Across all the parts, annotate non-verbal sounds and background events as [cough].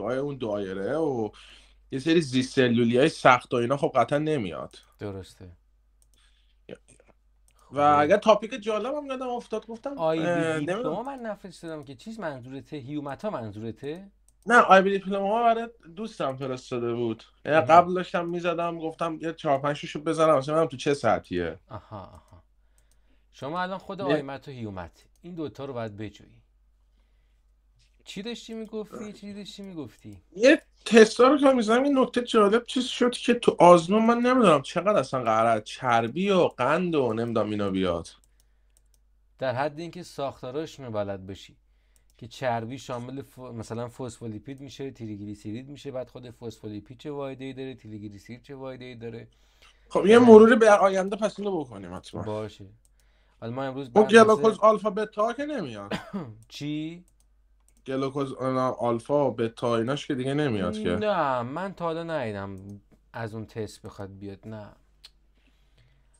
آیا اون دایره و یه سری زیسلولی های سخت و اینا خب قطعا نمیاد درسته و خب. اگر تاپیک جالب هم افتاد گفتم آی دیپلوما من نفرستدم که چیز منظورته هیومتا منظورته نه آی ها برای دوستم فرستاده بود یعنی قبل داشتم میزدم گفتم یه چهار پنج بزنم اصلا من تو چه ساعتیه آها آها شما الان خود آیمت و هیومت این دوتا رو باید بجویی چی داشتی میگفتی چی داشتی میگفتی یه تستا رو که میزنم این نکته جالب چیز شد که تو آزمون من نمیدونم چقدر اصلا قرار چربی و قند و نمیدونم اینا بیاد در حد اینکه ساختاراش بلد بشی که چربی شامل ف... مثلا فسفولیپید میشه تریگلیسیرید میشه بعد خود فسفولیپید چه وایدهی ای داره تریگلیسیرید چه وایدهی داره خب یه یعنی مرور به آینده پس رو بکنیم حتما باشه حالا ما امروز خب، اون گلوکوز آلفا بتا که نمیاد [coughs] چی گلوکوز آلفا و بتا ایناش که دیگه نمیاد که نه من تا حالا نیدم از اون تست بخواد بیاد نه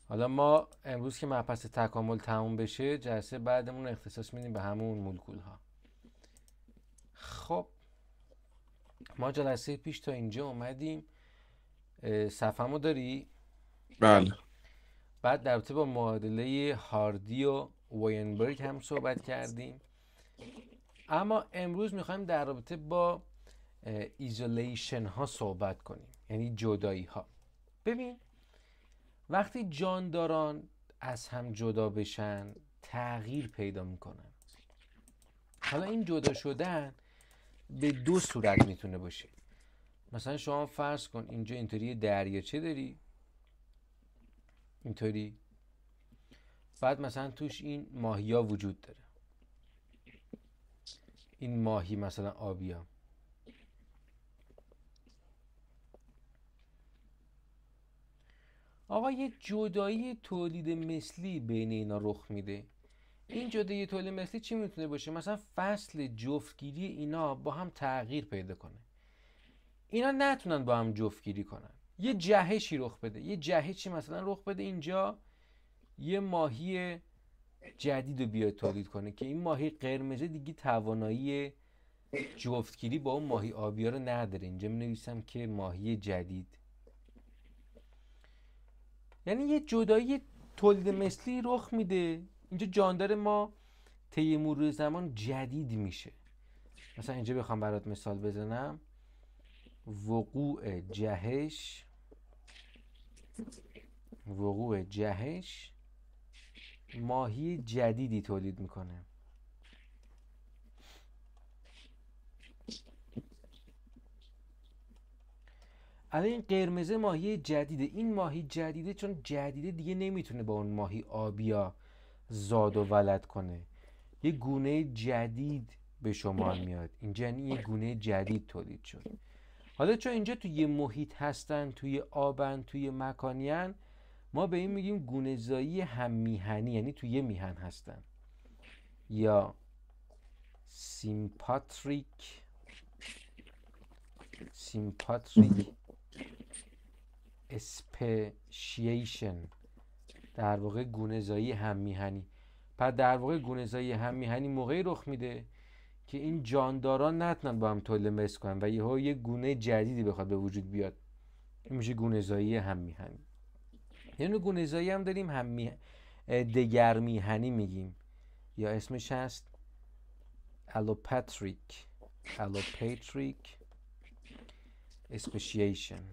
حالا ما امروز که محپس تکامل تموم بشه جلسه بعدمون اختصاص میدیم به همون مولکول ها خب ما جلسه پیش تا اینجا اومدیم صفحه داری؟ بله بعد در با معادله هاردی و وینبرگ هم صحبت کردیم اما امروز میخوایم در رابطه با ایزولیشن ها صحبت کنیم یعنی جدایی ها ببین وقتی جانداران از هم جدا بشن تغییر پیدا میکنن حالا این جدا شدن به دو صورت میتونه باشه مثلا شما فرض کن اینجا اینطوری دریاچه داری اینطوری بعد مثلا توش این ماهیا وجود داره این ماهی مثلا آبی آقا یه جدایی تولید مثلی بین اینا رخ میده این جدایی تولید مثلی چی میتونه باشه مثلا فصل جفتگیری اینا با هم تغییر پیدا کنه اینا نتونن با هم جفتگیری کنن یه جهشی رخ بده یه جهشی مثلا رخ بده اینجا یه ماهی جدید رو بیاد تولید کنه که این ماهی قرمزه دیگه توانایی جفتگیری با اون ماهی آبی رو نداره اینجا می که ماهی جدید یعنی یه جدایی تولید مثلی رخ میده اینجا جاندار ما طی مرور زمان جدید میشه مثلا اینجا بخوام برات مثال بزنم وقوع جهش وقوع جهش ماهی جدیدی تولید میکنه الان این قرمزه ماهی جدیده این ماهی جدیده چون جدیده دیگه نمیتونه با اون ماهی آبیا زاد و ولد کنه یه گونه جدید به شما میاد اینجا یعنی یه گونه جدید تولید شد حالا چون اینجا توی یه محیط هستن توی آبن توی مکانیان ما به این میگیم گونهزایی هم میهنی یعنی تو یه میهن هستن یا سیمپاتریک سیمپاتریک اسپیشیشن در واقع گونهزایی هم میهنی پس در واقع گونهزایی هم میهنی موقعی رخ میده که این جانداران نتونن با هم تول مثل کنن و یه یه گونه جدیدی بخواد به وجود بیاد این میشه گونهزایی هم میهنی یه نوع هم داریم هم دگر میهنی میگیم یا اسمش هست الوپاتریک الوپاتریک اسپشیشن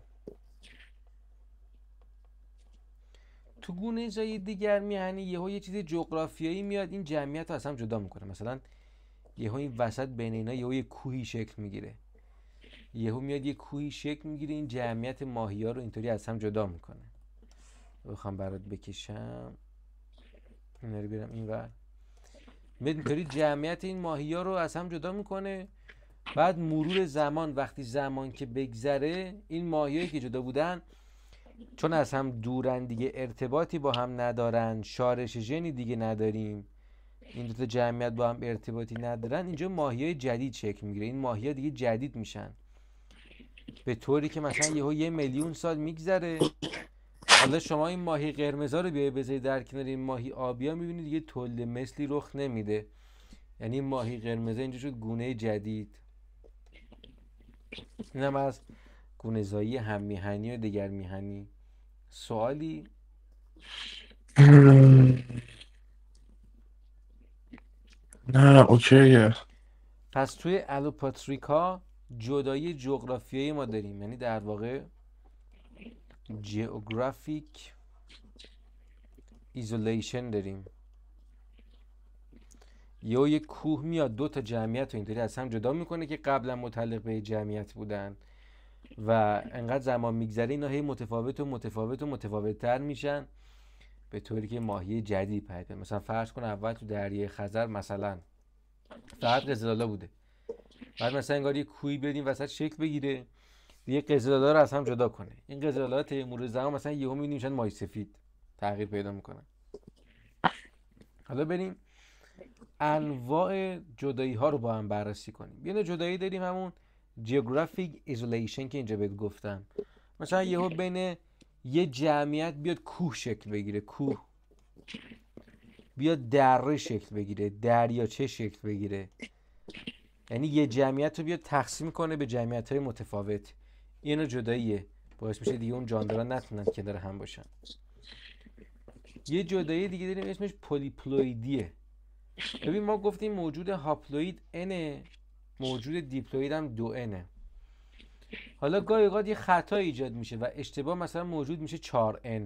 تو گونه جای دیگر میهنی یهو یه چیز جغرافیایی میاد این جمعیت رو از هم جدا میکنه مثلا یهو این وسط بین اینا یهو یه کوهی شکل میگیره یهو میاد یه کوهی شکل میگیره این جمعیت ها رو اینطوری از هم جدا میکنه بخوام برات بکشم این رو بیارم این ور جمعیت این ماهی ها رو از هم جدا میکنه بعد مرور زمان وقتی زمان که بگذره این ماهیایی که جدا بودن چون از هم دورن دیگه ارتباطی با هم ندارن شارش ژنی دیگه نداریم این دوتا جمعیت با هم ارتباطی ندارن اینجا ماهی های جدید شکل میگیره این ماهی ها دیگه جدید میشن به طوری که مثلا یهو یه میلیون سال میگذره حالا شما این ماهی قرمزا رو بیای بذارید در کنار این ماهی آبیا میبینید یه تولد مثلی رخ نمیده یعنی ماهی قرمز اینجا شد گونه جدید اینم از گونه زایی هم میهنی و دیگر میهنی سوالی نه اوکیه پس توی الوپاتریکا جدایی جغرافیایی ما داریم یعنی در واقع جیوگرافیک ایزولیشن داریم یا یه کوه میاد دو تا جمعیت رو اینطوری از هم جدا میکنه که قبلا متعلق به جمعیت بودن و انقدر زمان میگذره اینا هی متفاوت و متفاوت و متفاوتتر میشن به طوری که ماهی جدید پیدا مثلا فرض کن اول تو دریای خزر مثلا فقط قزلالا بوده بعد مثلا انگار یه کوی بدیم وسط شکل بگیره یه قزلالا رو از هم جدا کنه این قزلالا طی مرور زمان مثلا یهو میبینیم چند مای سفید تغییر پیدا میکنه حالا بریم انواع جدایی ها رو با هم بررسی کنیم یه جدایی داریم همون جیوگرافیک ایزولیشن که اینجا بهت گفتم مثلا یهو بین یه جمعیت بیاد کوه شکل بگیره کوه بیاد دره شکل بگیره دریا چه شکل بگیره یعنی یه جمعیت رو بیاد تقسیم کنه به جمعیت های متفاوت اینو جداییه باعث میشه دیگه اون جاندارا نتونن کنار هم باشن یه جدایی دیگه داریم اسمش پولیپلویدیه ببین ما گفتیم موجود هاپلوید N موجود دیپلوید هم دو N حالا گاهی اوقات یه خطا ایجاد میشه و اشتباه مثلا موجود میشه 4 N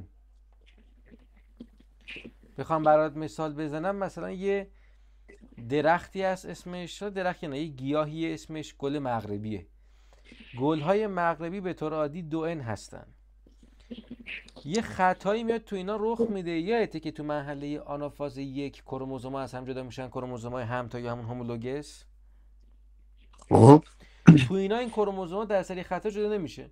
بخوام برات مثال بزنم مثلا یه درختی هست اسمش درخت یه گیاهی اسمش گل مغربیه های مغربی به طور عادی دو ان هستن یه خطایی میاد تو اینا رخ میده اته که تو محله آنافاز یک کروموزوم از هم جدا میشن کروموزوم های همتا یا همون هومولوگس خب. تو اینا این کروموزوم در سری خطا جدا نمیشه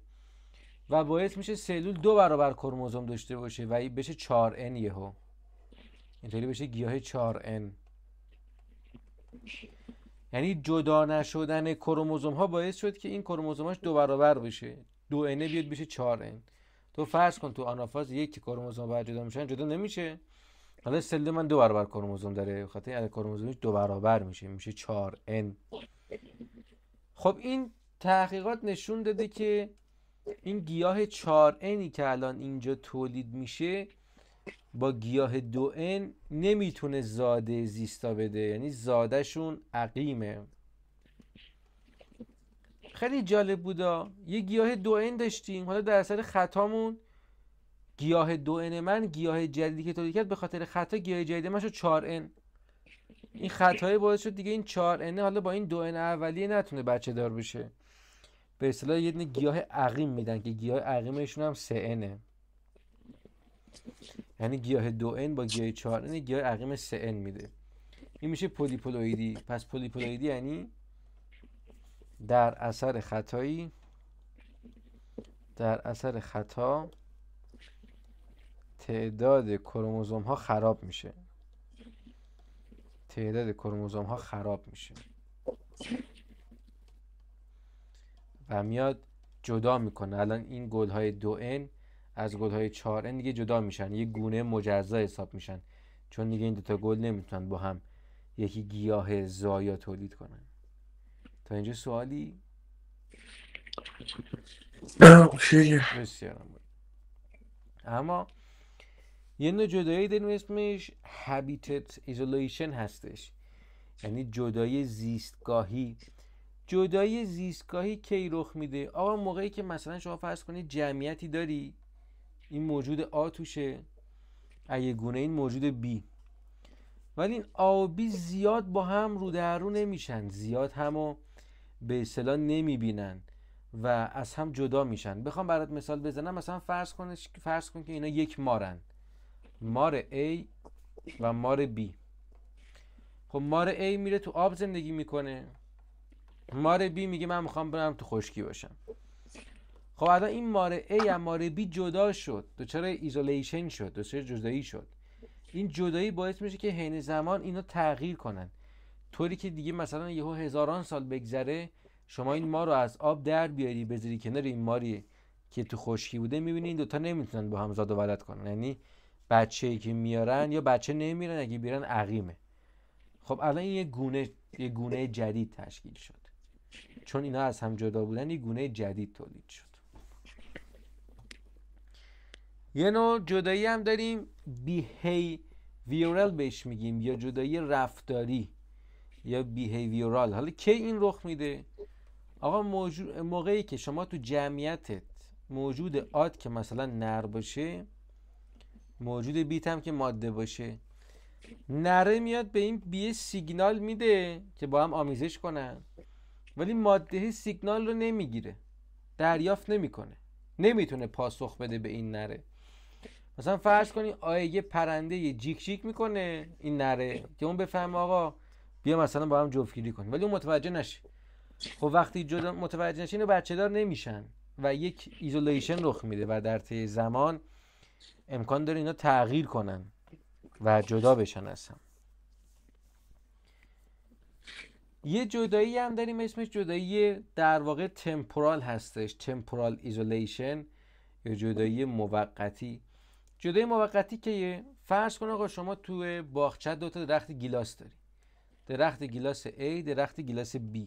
و باعث میشه سلول دو برابر کروموزوم داشته باشه و بشه 4 n یهو اینطوری بشه گیاه 4 n یعنی جدا نشدن کروموزوم ها باعث شد که این کروموزوماش دو برابر بشه دو اینه بیاد بشه چهار تو فرض کن تو آنافاز یک کروموزوم باید جدا میشن جدا نمیشه حالا سلده من دو برابر کروموزوم داره خاطر این کروموزومش دو برابر میشه میشه 4 ان خب این تحقیقات نشون داده که این گیاه 4 انی که الان اینجا تولید میشه با گیاه دوئن نمیتونه زاده زیستا بده یعنی زادهشون عقیمه خیلی جالب بودا یه گیاه دوئن داشتیم حالا در اثر خطامون گیاه دوئن من گیاه جدیدی که تولید کرد به خاطر خطا گیاه جدید من شد 4 این این خطای باعث شد دیگه این 4 ان حالا با این دوئن اولیه نتونه بچه دار بشه به اصطلاح یه گیاه عقیم میدن که گیاه عقیمشون هم سه یعنی گیاه دو این با گیاه چهار این گیاه عقیم سه این میده این میشه پولیپولویدی پس پولیپولویدی یعنی در اثر خطایی در اثر خطا تعداد کروموزوم ها خراب میشه تعداد کروموزوم ها خراب میشه و میاد جدا میکنه الان این گل های دو این از های چهار دیگه جدا میشن یه گونه مجزا حساب میشن چون دیگه این دوتا گل نمیتونن با هم یکی گیاه زایا تولید کنن تا اینجا سوالی اما یه نوع جدایی داریم اسمش habitat isolation هستش یعنی جدای زیستگاهی جدای زیستگاهی کی رخ میده آقا موقعی که مثلا شما فرض کنید جمعیتی داری این موجود آ توشه ایه گونه این موجود بی ولی این بی زیاد با هم رو در رو نمیشن زیاد همو به اصطلاح نمیبینن و از هم جدا میشن بخوام برات مثال بزنم مثلا فرض کن فرض کن که اینا یک مارن مار A و مار B خب مار A میره تو آب زندگی میکنه مار B میگه من میخوام برم تو خشکی باشم خب الان این ماره ای یا ماره بی جدا شد دچار ایزولیشن شد دچار جدایی شد این جدایی باعث میشه که حین زمان اینا تغییر کنن طوری که دیگه مثلا یهو هزاران سال بگذره شما این ما رو از آب در بیاری بذاری کنار این ماری که تو خشکی بوده میبینی این دوتا نمیتونن با هم زاد و ولد کنن یعنی بچه که میارن یا بچه نمیرن اگه بیرن عقیمه خب الان این یه گونه یه گونه جدید تشکیل شد چون اینا از هم جدا بودن یه گونه جدید تولید شد یه نوع جدایی هم داریم بیهیویرال بهش میگیم یا جدایی رفتاری یا بیهیویرال حالا کی این رخ میده آقا موقعی که شما تو جمعیتت موجود آد که مثلا نر باشه موجود بیت هم که ماده باشه نره میاد به این بیه سیگنال میده که با هم آمیزش کنن ولی ماده سیگنال رو نمیگیره دریافت نمیکنه نمیتونه پاسخ بده به این نره مثلا فرض کنی آیه یه پرنده یه جیک جیک میکنه این نره که اون بفهمه آقا بیا مثلا با هم جفتگیری کنی ولی اون متوجه نشه خب وقتی جدا متوجه نشه اینو بچه دار نمیشن و یک ایزولیشن رخ میده و در طی زمان امکان داره اینا تغییر کنن و جدا بشن اصلا یه جدایی هم داریم اسمش جدایی در واقع تمپورال هستش تمپورال ایزولیشن یا جدایی موقتی جدای موقتی که فرض کن آقا شما تو باغچه دو تا درخت گیلاس داری درخت گیلاس A درخت گیلاس B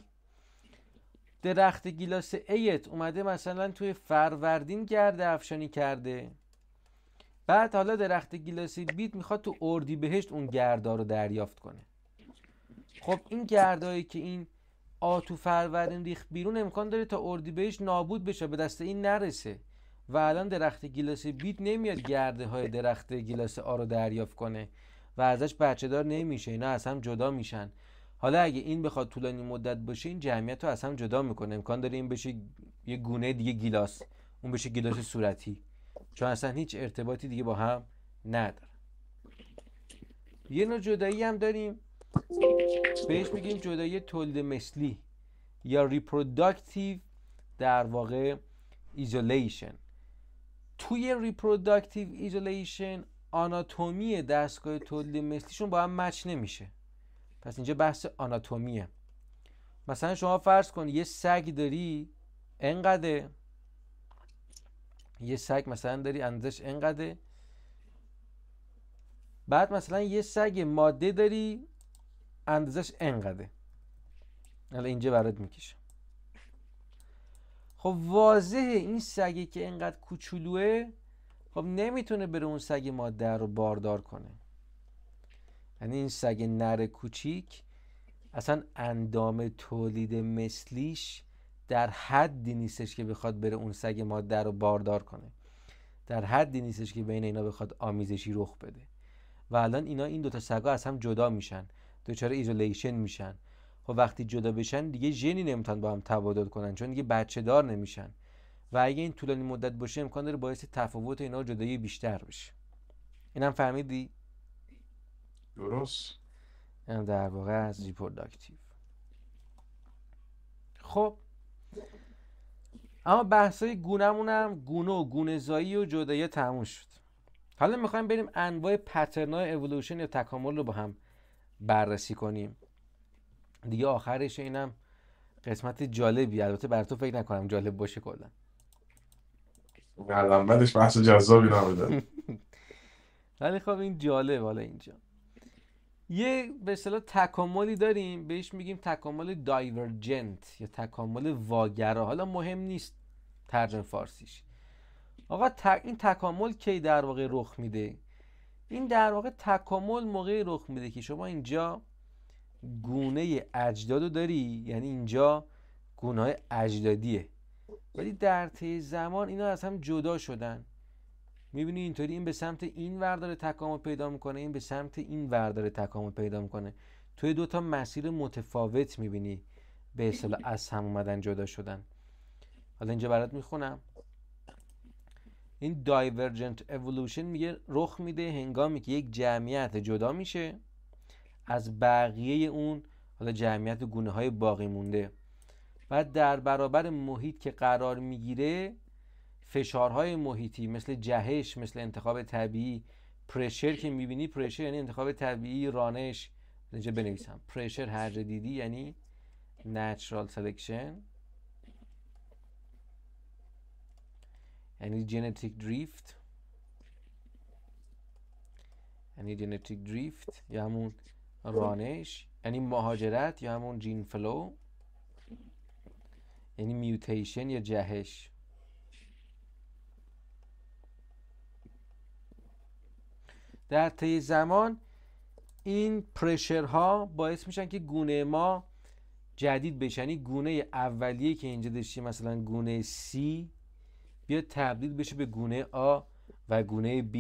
درخت گیلاس ایت اومده مثلا توی فروردین گرده افشانی کرده بعد حالا درخت گیلاس بیت میخواد تو اردی بهشت اون گردا رو دریافت کنه خب این گردایی که این آ تو فروردین ریخت بیرون امکان داره تا اردی بهشت نابود بشه به دست این نرسه و الان درخت گیلاس بیت نمیاد گرده های درخت گیلاس آ رو دریافت کنه و ازش بچه دار نمیشه اینا از هم جدا میشن حالا اگه این بخواد طولانی مدت باشه این جمعیت رو از هم جدا میکنه امکان داره این بشه یه گونه دیگه گیلاس اون بشه گیلاس صورتی چون اصلا هیچ ارتباطی دیگه با هم نداره یه نوع جدایی هم داریم بهش میگیم جدایی تولد مثلی یا ریپروداکتیو در واقع ایزولیشن توی ریپروداکتیو ایزولیشن آناتومی دستگاه تولید مثلیشون با هم مچ نمیشه پس اینجا بحث آناتومیه مثلا شما فرض کنید یه سگ داری انقدر یه سگ مثلا داری اندازش انقدر بعد مثلا یه سگ ماده داری اندازش انقدر حالا اینجا برات میکشم خب واضحه این سگی که اینقدر کوچولوه خب نمیتونه بره اون سگ مادر رو باردار کنه یعنی این سگ نر کوچیک اصلا اندام تولید مثلیش در حدی نیستش که بخواد بره اون سگ مادر رو باردار کنه در حدی نیستش که بین اینا بخواد آمیزشی رخ بده و الان اینا این دوتا سگا از هم جدا میشن دوچار ایزولیشن میشن خب وقتی جدا بشن دیگه ژنی نمیتونن با هم تبادل کنن چون دیگه بچه دار نمیشن و اگه این طولانی مدت باشه امکان داره باعث تفاوت اینا جدایی بیشتر بشه اینم فهمیدی درست در واقع از ریپروداکتیو خب اما بحثای گونهمون هم گونه و گونه زایی و جدایی تموم شد حالا میخوایم بریم انواع پترنای اولوشن یا تکامل رو با هم بررسی کنیم دیگه آخرش اینم قسمت جالبی البته بر تو فکر نکنم جالب باشه کلا بعدش بحث جذابی نبوده [laughs] ولی خب این جالب حالا اینجا یه به اصطلاح تکاملی داریم بهش میگیم تکامل دایورجنت یا تکامل واگرا حالا مهم نیست ترجمه فارسیش آقا این تکامل کی در واقع رخ میده این در واقع تکامل موقعی رخ میده که شما اینجا گونه اجداد رو داری یعنی اینجا گونه های اجدادیه ولی در طی زمان اینا از هم جدا شدن میبینی اینطوری این به سمت این وردار تکامل پیدا میکنه این به سمت این وردار تکامل پیدا میکنه توی دوتا مسیر متفاوت میبینی به اصلا از هم اومدن جدا شدن حالا اینجا برات میخونم این دایورجنت اولوشن میگه رخ میده هنگامی که یک جمعیت جدا میشه از بقیه اون حالا جمعیت گونه های باقی مونده و در برابر محیط که قرار میگیره فشارهای محیطی مثل جهش مثل انتخاب طبیعی پرشر که میبینی پرشر یعنی انتخاب طبیعی رانش اینجا بنویسم پرشر هر دیدی یعنی نچرال سلکشن یعنی جنتیک دریفت یعنی جنتیک دریفت یا همون خب. رانش یعنی مهاجرت یا همون جین فلو یعنی میوتیشن یا جهش در طی زمان این ها باعث میشن که گونه ما جدید بشه یعنی گونه اولیه که اینجا داشتیم مثلا گونه C بیا تبدیل بشه به گونه A و گونه B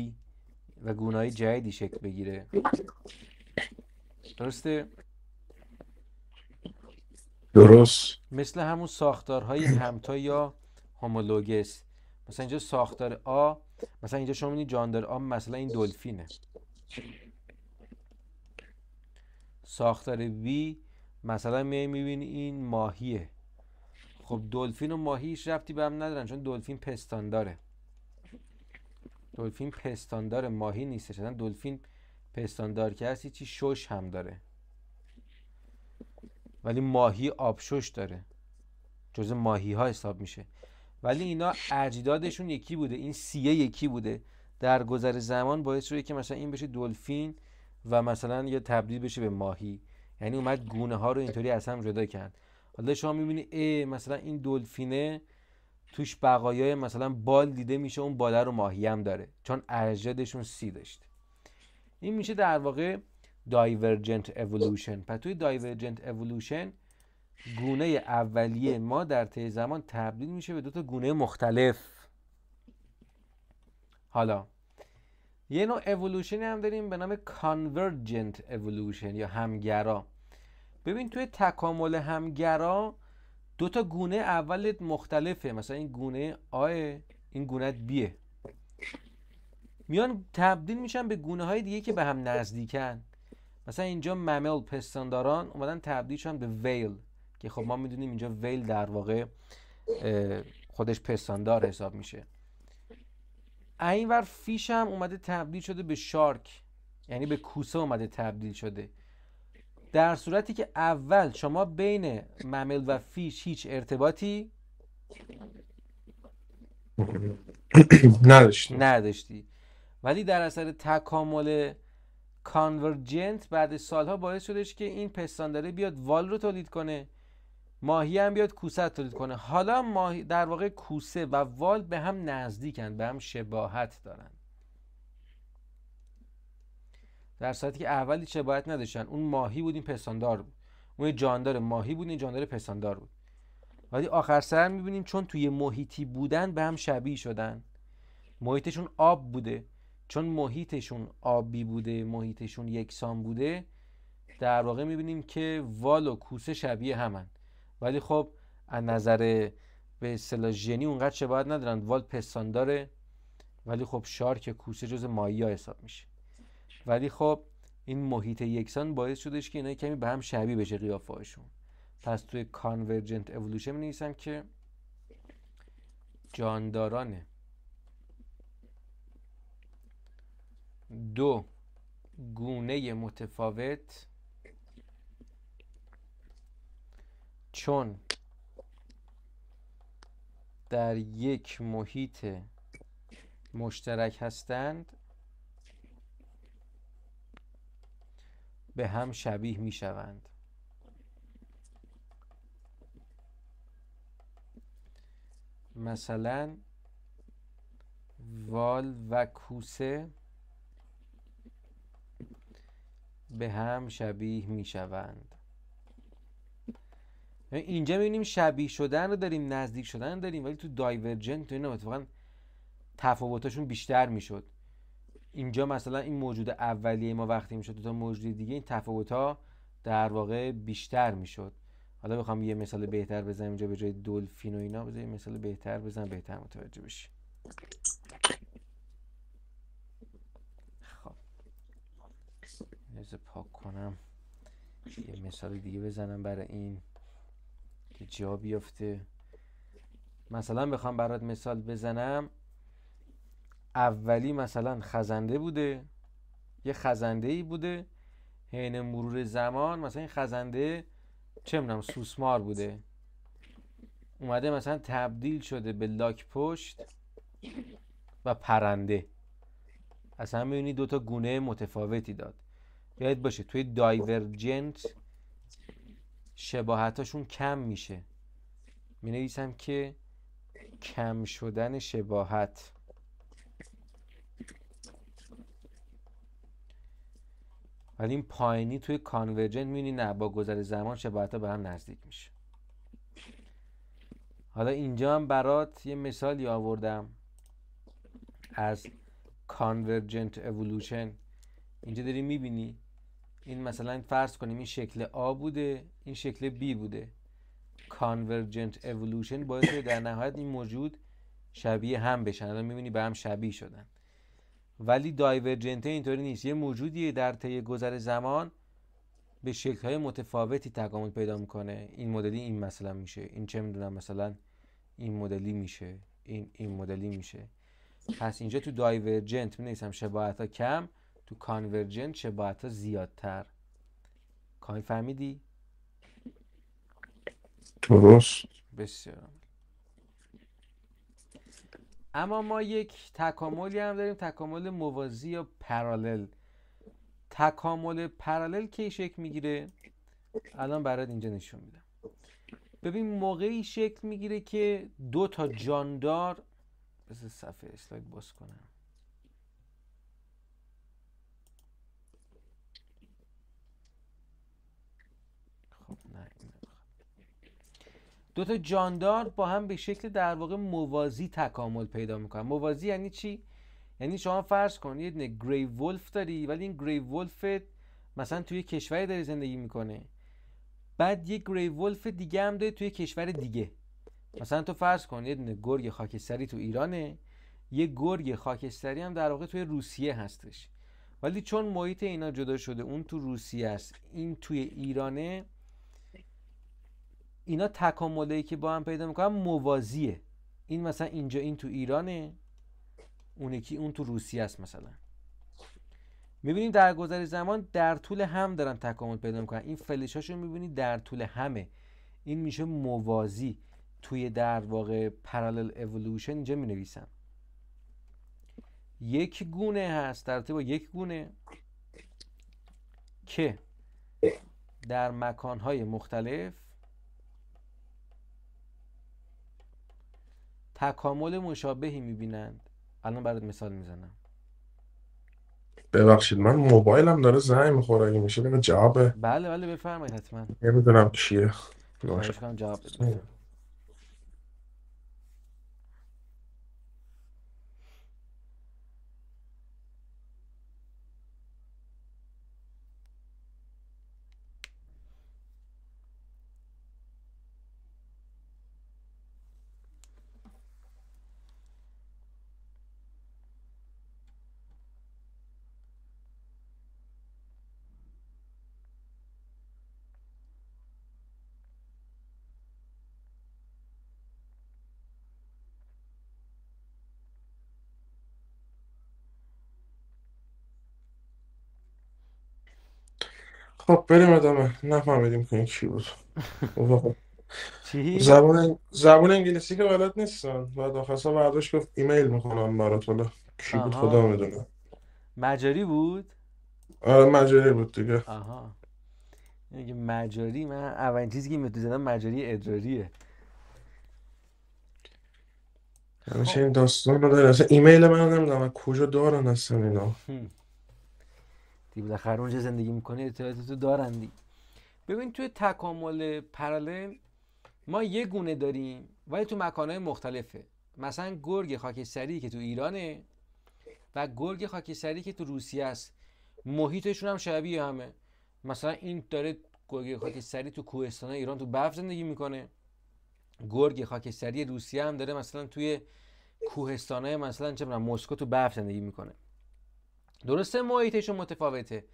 و گونه های جدیدی شکل بگیره درسته درست مثل همون ساختارهای همتا یا هومولوگس مثلا اینجا ساختار آ مثلا اینجا شما میبینید جاندار آ مثلا این دلفینه ساختار وی مثلا میبینی این ماهیه خب دلفین و ماهیش ربطی به هم ندارن چون دلفین پستانداره داره دلفین ماهی نیستش شدن دلفین پستاندار که هست چی شش هم داره ولی ماهی آبشش داره جز ماهی ها حساب میشه ولی اینا اجدادشون یکی بوده این سیه یکی بوده در گذر زمان باعث شده که مثلا این بشه دلفین و مثلا یا تبدیل بشه به ماهی یعنی اومد گونه ها رو اینطوری از هم جدا کرد حالا شما میبینی ای مثلا این دلفینه توش بقایای مثلا بال دیده میشه اون بالا رو ماهی هم داره چون اجدادشون سی داشته این میشه در واقع دایورجنت اولوشن پس توی دایورجنت اولوشن گونه اولیه ما در طی زمان تبدیل میشه به دو تا گونه مختلف حالا یه نوع اولوشنی هم داریم به نام کانورجنت اولوشن یا همگرا ببین توی تکامل همگرا دو تا گونه اولت مختلفه مثلا این گونه آه این گونه بیه میان تبدیل میشن به گونه های دیگه که به هم نزدیکن مثلا اینجا ممل پستانداران اومدن تبدیل شدن به ویل که خب ما میدونیم اینجا ویل در واقع خودش پستاندار حساب میشه اینور فیش هم اومده تبدیل شده به شارک یعنی به کوسه اومده تبدیل شده در صورتی که اول شما بین ممل و فیش هیچ ارتباطی نداشتی ولی در اثر تکامل کانورجنت بعد سالها باعث شدش که این پستانداره بیاد وال رو تولید کنه ماهی هم بیاد کوسه تولید کنه حالا ماهی در واقع کوسه و وال به هم نزدیکند به هم شباهت دارن در ساعتی که اولی شباهت نداشتن اون ماهی بود این پستاندار بود اون جاندار ماهی بود این جاندار پستاندار بود ولی آخر سر میبینیم چون توی محیطی بودن به هم شبیه شدن محیطشون آب بوده چون محیطشون آبی بوده محیطشون یکسان بوده در واقع میبینیم که وال و کوسه شبیه همن ولی خب از نظر به اصطلاح ژنی اونقدر شباهت ندارن وال پستان ولی خب شارک کوسه جز ها حساب میشه ولی خب این محیط یکسان باعث شدش که اینا کمی به هم شبیه بشه قیافه پس توی کانورجنت اولوشن می که جاندارانه دو گونه متفاوت چون در یک محیط مشترک هستند به هم شبیه می شوند مثلا وال و کوسه به هم شبیه می شوند اینجا میبینیم شبیه شدن رو داریم نزدیک شدن رو داریم ولی تو دایورجنت تو اینا اتفاقا تفاوتاشون بیشتر میشد اینجا مثلا این موجود اولیه ما وقتی میشد تا موجود دیگه این تفاوت ها در واقع بیشتر میشد حالا بخوام یه مثال بهتر بزنم اینجا به جای دلفین و اینا بزنم مثال بهتر بزنم بهتر متوجه بشی از پاک کنم یه مثال دیگه بزنم برای این که جا بیفته مثلا بخوام برات مثال بزنم اولی مثلا خزنده بوده یه خزنده ای بوده حین مرور زمان مثلا این خزنده چه میدونم سوسمار بوده اومده مثلا تبدیل شده به لاک پشت و پرنده اصلا میبینی دوتا گونه متفاوتی داد یاد باشه توی دایورجنت شباهتاشون کم میشه می نویسم که کم شدن شباهت ولی این پایینی توی کانورجنت میبینی نه با گذر زمان شباهت ها به هم نزدیک میشه حالا اینجا هم برات یه مثالی آوردم از کانورجنت اولوشن اینجا داری میبینی این مثلا فرض کنیم این شکل A بوده این شکل B بوده کانورجنت اولوشن باعث در نهایت این موجود شبیه هم بشن الان میبینی به هم شبیه شدن ولی دایورجنت اینطوری نیست یه موجودیه در طی گذر زمان به شکل‌های متفاوتی تکامل پیدا میکنه این مدلی این مثلا میشه این چه میدونم مثلا این مدلی میشه این این مدلی میشه پس اینجا تو دایورجنت می نویسم کم تو کانورجن شباهت ها زیادتر کامی فهمیدی؟ درست بسیار اما ما یک تکاملی هم داریم تکامل موازی یا پرالل تکامل پرالل کی شکل میگیره الان برات اینجا نشون میدم ببین موقعی شکل میگیره که دو تا جاندار بس صفحه اسلاید باز کنم دو تا جاندار با هم به شکل در واقع موازی تکامل پیدا میکنن موازی یعنی چی یعنی شما فرض کن یه دونه گری ولف داری ولی این گری ولفت مثلا توی کشوری داری زندگی میکنه بعد یه گری ولف دیگه هم داری توی کشور دیگه مثلا تو فرض کن یه دونه گرگ خاکستری تو ایرانه یه گرگ خاکستری هم در واقع توی روسیه هستش ولی چون محیط اینا جدا شده اون تو روسیه است این توی ایرانه اینا تکاملی که با هم پیدا میکنن موازیه این مثلا اینجا این تو ایرانه اون یکی اون تو روسیه است مثلا میبینیم در گذر زمان در طول هم دارن تکامل پیدا میکنن این فلش هاشون میبینید در طول همه این میشه موازی توی در واقع پرالل اولوشن اینجا می یک گونه هست در با یک گونه که در مکانهای مختلف تکامل مشابهی میبینند الان برات مثال میزنم ببخشید من موبایلم داره زنگ میخوره اگه میشه بینه جواب بله بله بفرمایید حتما نمیدونم چیه جواب خب بریم ادامه نفهمیدیم که این چی بود چی؟ زبان زبان انگلیسی که بلد نیستن بعد آخرسا برداشت گفت ایمیل میکنم برات حالا کی بود خدا میدونه مجاری بود آره مجاری بود دیگه آها میگه مجاری من اولین چیزی که میتونی زدم مجاری ادراریه همیشه یعنی این داستان رو داره اصلا ایمیل من نمیدونم کجا دارن اصلا اینا دیگه بالاخره اونجا زندگی میکنه اطلاعات تو دارن ببین توی تکامل پرالل ما یه گونه داریم ولی تو مکانهای مختلفه مثلا گرگ خاکستری که تو ایرانه و گرگ خاکستری که تو روسیه است محیطشون هم شبیه همه مثلا این داره گرگ خاکستری تو کوهستان ایران تو برف زندگی میکنه گرگ خاکستری روسیه هم داره مثلا توی کوهستانه مثلا چه مسکو تو برف زندگی میکنه درسته محیطشون متفاوته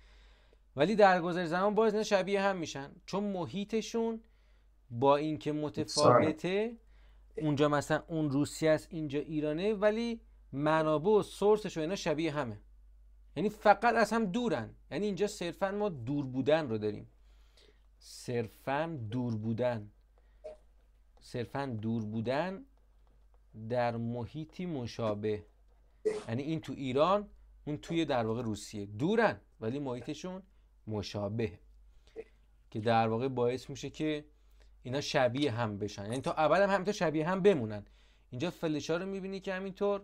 ولی در گذر زمان باز نه شبیه هم میشن چون محیطشون با اینکه متفاوته اونجا مثلا اون روسیه است اینجا ایرانه ولی منابع و سورسش و اینا شبیه همه یعنی فقط از هم دورن یعنی اینجا صرفا ما دور بودن رو داریم صرفا دور بودن صرفا دور بودن در محیطی مشابه یعنی این تو ایران اون توی در واقع روسیه دورن ولی محیطشون مشابهه که در واقع باعث میشه که اینا شبیه هم بشن یعنی تا اول هم شبیه هم بمونن اینجا ها رو میبینی که همینطور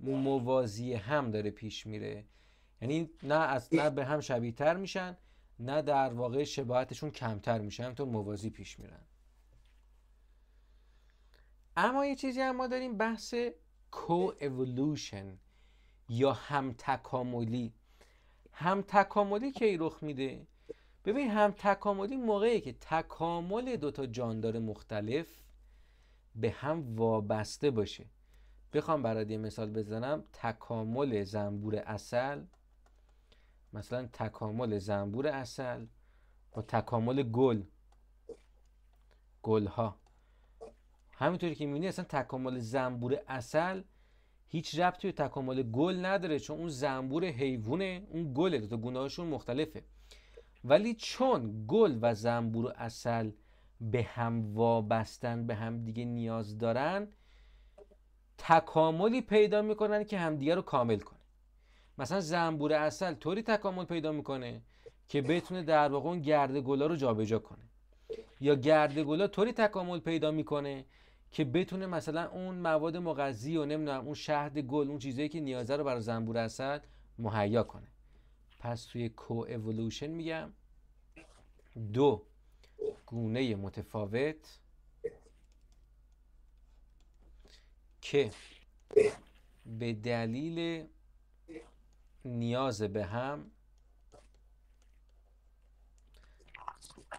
موازی هم داره پیش میره یعنی نه اصلا به هم شبیه تر میشن نه در واقع شباهتشون کمتر میشن، همینطور موازی پیش میرن اما یه چیزی هم ما داریم بحث کو evolution یا هم تکاملی هم تکاملی کی رخ میده ببین هم تکاملی موقعی که تکامل تا جاندار مختلف به هم وابسته باشه بخوام برات یه مثال بزنم تکامل زنبور اصل مثلا تکامل زنبور اصل با تکامل گل گلها ها همینطوری که میبینی اصلا تکامل زنبور اصل هیچ ربط توی تکامل گل نداره چون اون زنبور حیوونه اون گله دو گناهشون مختلفه ولی چون گل و زنبور و اصل به هم وابستن به هم دیگه نیاز دارن تکاملی پیدا میکنن که همدیگه رو کامل کنه مثلا زنبور اصل طوری تکامل پیدا میکنه که بتونه در واقع اون گرد گلا رو جابجا کنه یا گرد گلا طوری تکامل پیدا میکنه که بتونه مثلا اون مواد مغذی و نمیدونم اون شهد گل اون چیزایی که نیازه رو برای زنبور اصد مهیا کنه پس توی کو اولوشن میگم دو گونه متفاوت که به دلیل نیاز به هم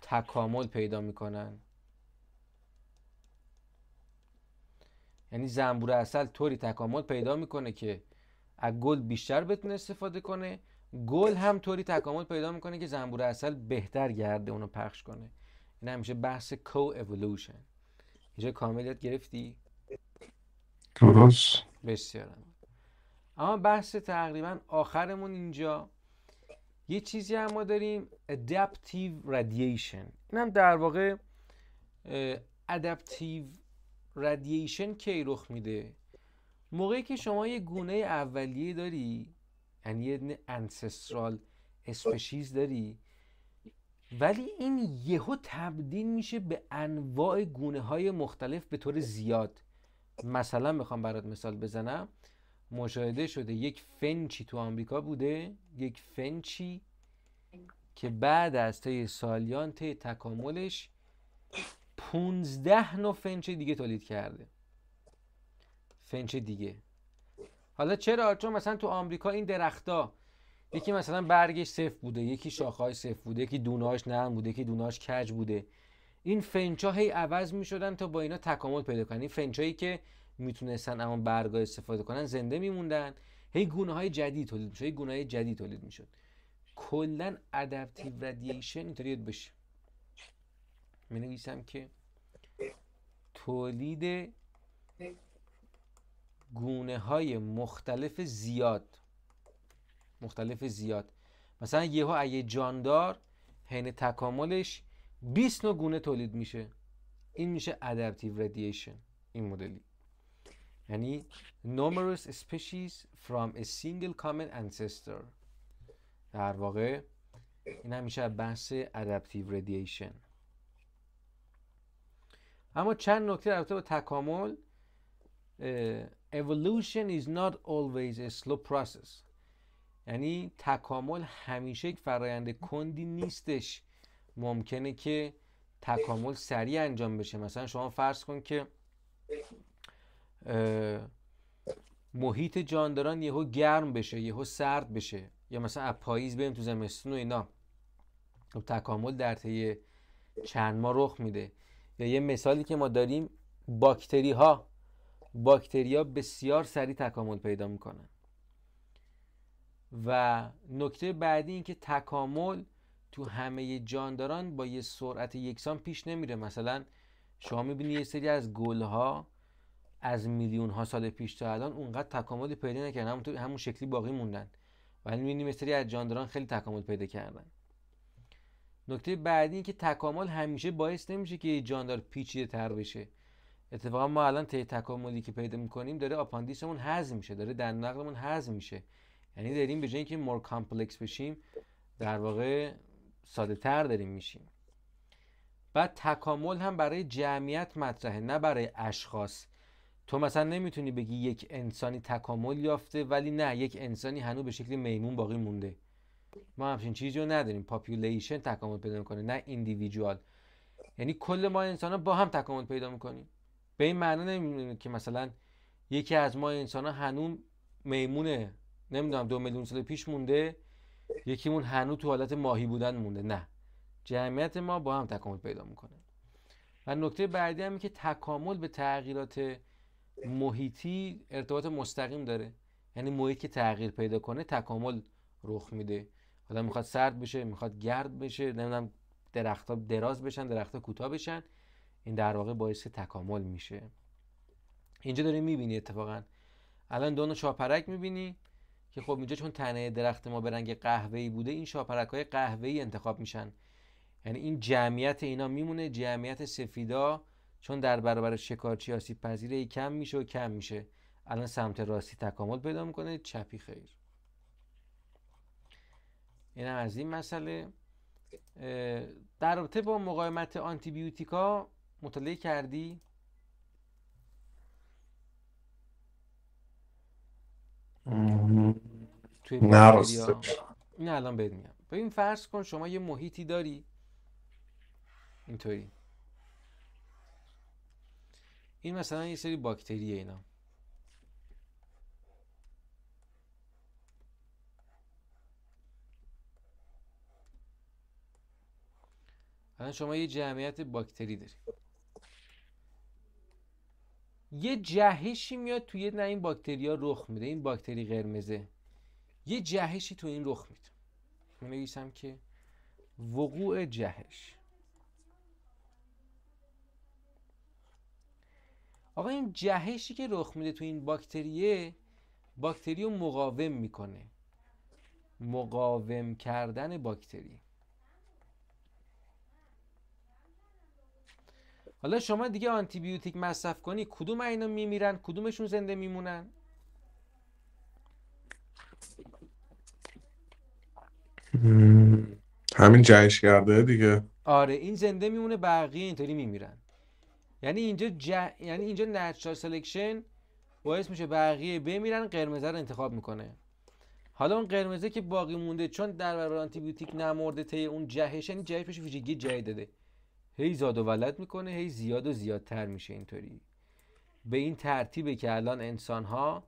تکامل پیدا میکنن یعنی زنبور اصل طوری تکامل پیدا میکنه که از گل بیشتر بتونه استفاده کنه گل هم طوری تکامل پیدا میکنه که زنبور اصل بهتر گرده اونو پخش کنه این همیشه بحث کو اولوشن اینجا کاملیت گرفتی؟ درست بسیار اما بحث تقریبا آخرمون اینجا یه چیزی هم ما داریم adaptive radiation این هم در واقع adaptive ردیشن کی رخ میده موقعی که شما یه گونه اولیه داری یعنی یه انسسترال اسپشیز داری ولی این یهو تبدیل میشه به انواع گونه های مختلف به طور زیاد مثلا میخوام برات مثال بزنم مشاهده شده یک فنچی تو آمریکا بوده یک فنچی که بعد از طی سالیان طی تکاملش 15 نو فنچ دیگه تولید کرده فنچ دیگه حالا چرا چون مثلا تو آمریکا این درختا یکی مثلا برگش صفر بوده یکی های صفر بوده یکی دوناش نرم بوده یکی دوناش کج بوده این ها هی عوض می‌شدن تا با اینا تکامل پیدا کنن این فنچایی که میتونستن اما برگا استفاده کنن زنده میموندن هی گونه جدید تولید هی های جدید تولید میشد کلا ادپتیو اینطوری بشه می که تولید گونه های مختلف زیاد مختلف زیاد مثلا یهو اگه جاندار حین تکاملش 20 نوع گونه تولید میشه این میشه ادپتیو رادییشن این مدلی یعنی numerous species from a single common ancestor در واقع این میشه بحث ادپتیو رادییشن اما چند نکته در با تکامل evolution is not always a slow process یعنی تکامل همیشه یک فرایند کندی نیستش ممکنه که تکامل سریع انجام بشه مثلا شما فرض کن که محیط جانداران یهو گرم بشه یهو سرد بشه یا مثلا اپاییز پاییز بریم تو زمستون و اینا خب تکامل در طی چند ماه رخ میده یا یه مثالی که ما داریم باکتری ها باکتری ها بسیار سریع تکامل پیدا میکنن و نکته بعدی این که تکامل تو همه جانداران با یه سرعت یکسان پیش نمیره مثلا شما میبینی یه سری از گل ها از میلیون ها سال پیش تا الان اونقدر تکامل پیدا نکردن همون, همون شکلی باقی موندن ولی میبینید یه سری از جانداران خیلی تکامل پیدا کردن نکته بعدی این که تکامل همیشه باعث نمیشه که جاندار پیچیده تر بشه اتفاقا ما الان ته تکاملی که پیدا میکنیم داره آپاندیسمون هضم میشه داره در نقلمون هضم میشه یعنی داریم به جای اینکه مور کامپلکس بشیم در واقع ساده تر داریم میشیم بعد تکامل هم برای جمعیت مطرحه نه برای اشخاص تو مثلا نمیتونی بگی یک انسانی تکامل یافته ولی نه یک انسانی هنوز به شکل میمون باقی مونده ما همچین چیزی رو نداریم پاپولیشن تکامل پیدا میکنه نه ایندیویدوال یعنی کل ما انسان ها با هم تکامل پیدا میکنیم به این معنی نمیدونه که مثلا یکی از ما انسان ها هنون میمونه نمیدونم دو میلیون سال پیش مونده یکیمون هنوز تو حالت ماهی بودن مونده نه جمعیت ما با هم تکامل پیدا میکنه و نکته بعدی هم که تکامل به تغییرات محیطی ارتباط مستقیم داره یعنی محیط که تغییر پیدا کنه تکامل رخ میده آدم میخواد سرد بشه میخواد گرد بشه نمیدونم درختها دراز بشن درختها کوتاه بشن این در واقع باعث تکامل میشه اینجا داری میبینی اتفاقا الان دو شاپرک میبینی که خب اینجا چون تنه درخت ما به رنگ قهوه‌ای بوده این شاپرک های قهوه‌ای انتخاب میشن یعنی این جمعیت اینا میمونه جمعیت سفیدا چون در برابر شکارچی آسیب پذیره کم میشه و کم میشه الان سمت راستی تکامل پیدا میکنه چپی خیر اینم یعنی از این مسئله در رابطه با مقاومت آنتی بیوتیکا مطالعه کردی توی نه نه الان بهت میگم ببین فرض کن شما یه محیطی داری اینطوری این مثلا یه سری باکتریه اینا الان شما یه جمعیت باکتری دارید یه جهشی میاد توی نه این باکتریا رخ میده این باکتری قرمزه یه جهشی تو این رخ میده من نویسم که وقوع جهش آقا این جهشی که رخ میده تو این باکتریه باکتری رو مقاوم میکنه مقاوم کردن باکتری حالا شما دیگه آنتی بیوتیک مصرف کنی کدوم اینا میمیرن کدومشون زنده میمونن همین جهش کرده دیگه آره این زنده میمونه بقیه اینطوری میمیرن یعنی اینجا ج... یعنی اینجا نچرال سلکشن باعث میشه بقیه بمیرن قرمز رو انتخاب میکنه حالا اون قرمزه که باقی مونده چون در برابر آنتی بیوتیک نمرده ته اون جهش یعنی جهش بهش ویژگی جای داده هی زاد و ولد میکنه هی زیاد و زیادتر میشه اینطوری به این ترتیبه که الان انسان ها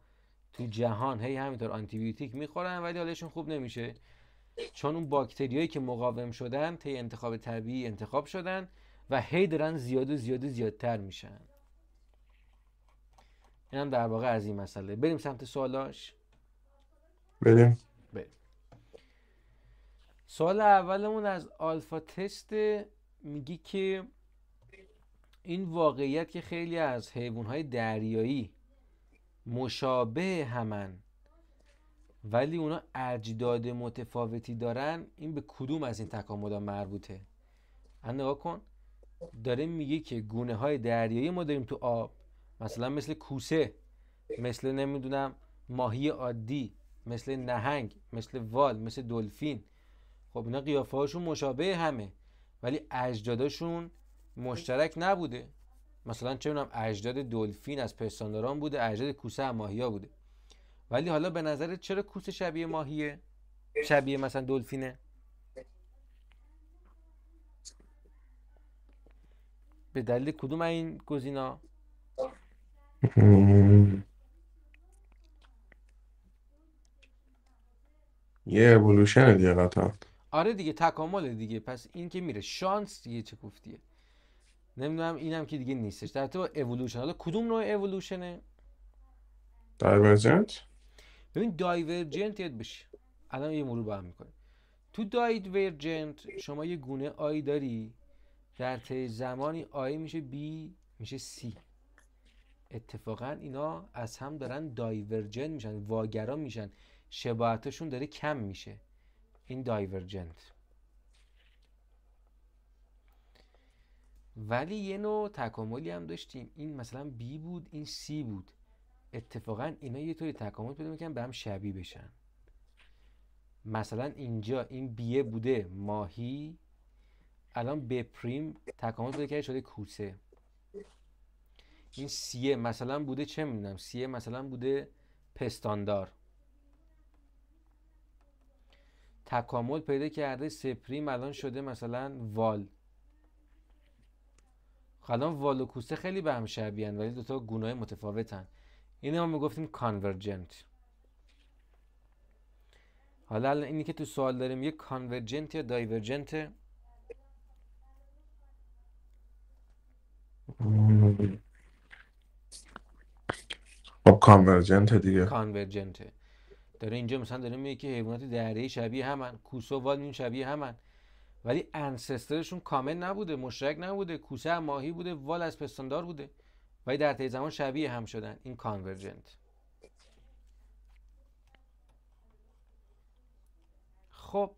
تو جهان هی همینطور بیوتیک میخورن ولی حالشون خوب نمیشه چون اون باکتریایی که مقاوم شدن طی انتخاب طبیعی انتخاب شدن و هی دارن زیاد و زیاد و زیادتر میشن این هم در واقع از این مسئله بریم سمت سوالاش بریم بریم سوال اولمون از آلفا تست میگی که این واقعیت که خیلی از حیوانهای دریایی مشابه همن ولی اونا اجداد متفاوتی دارن این به کدوم از این تکاملا مربوطه نگاه کن داره میگه که گونه های دریایی ما داریم تو آب مثلا مثل کوسه مثل نمیدونم ماهی عادی مثل نهنگ مثل وال مثل دلفین خب اینا قیافه هاشون مشابه همه ولی اجداداشون مشترک نبوده مثلا چه میدونم اجداد دلفین از پستانداران بوده اجداد کوسه هم ماهیا بوده ولی حالا به نظر چرا کوسه شبیه ماهیه شبیه مثلا دلفینه به دلیل کدوم این گزینا یه اولوشن دیگه آره دیگه تکامل دیگه پس این که میره شانس دیگه چه گفتیه نمیدونم اینم که دیگه نیستش در تو اِوولوشن حالا کدوم نوع اِوولوشنه دایورجنت ببین دایورجنت یاد بشه الان یه مرور با هم میکنه تو دایورجنت شما یه گونه آی داری در طی زمانی آی میشه بی میشه سی اتفاقا اینا از هم دارن دایورجنت میشن واگرا میشن شباهتشون داره کم میشه این دایورجنت ولی یه نوع تکاملی هم داشتیم این مثلا بی بود این سی بود اتفاقا اینا یه طوری تکامل پیدا میکنن به هم شبیه بشن مثلا اینجا این بیه بوده ماهی الان به پریم تکامل پیدا کرده شده کوسه این سیه مثلا بوده چه میدونم سیه مثلا بوده پستاندار تکامل پیدا کرده سپریم الان شده مثلا وال خب الان وال و کوسه خیلی به هم شبیهن ولی دوتا متفاوت متفاوتن این ما میگفتیم کانورجنت حالا الان اینی که تو سوال داریم یه کانورجنت یا دایورجنت خب کانورجنت دیگه کانورجنته داره اینجا مثلا داره میگه که حیوانات دریایی شبیه همن کوسه و وال شبیه همن ولی انسسترشون کامل نبوده مشترک نبوده کوسه ماهی بوده وال از پستاندار بوده ولی در طی زمان شبیه هم شدن این کانورجنت خب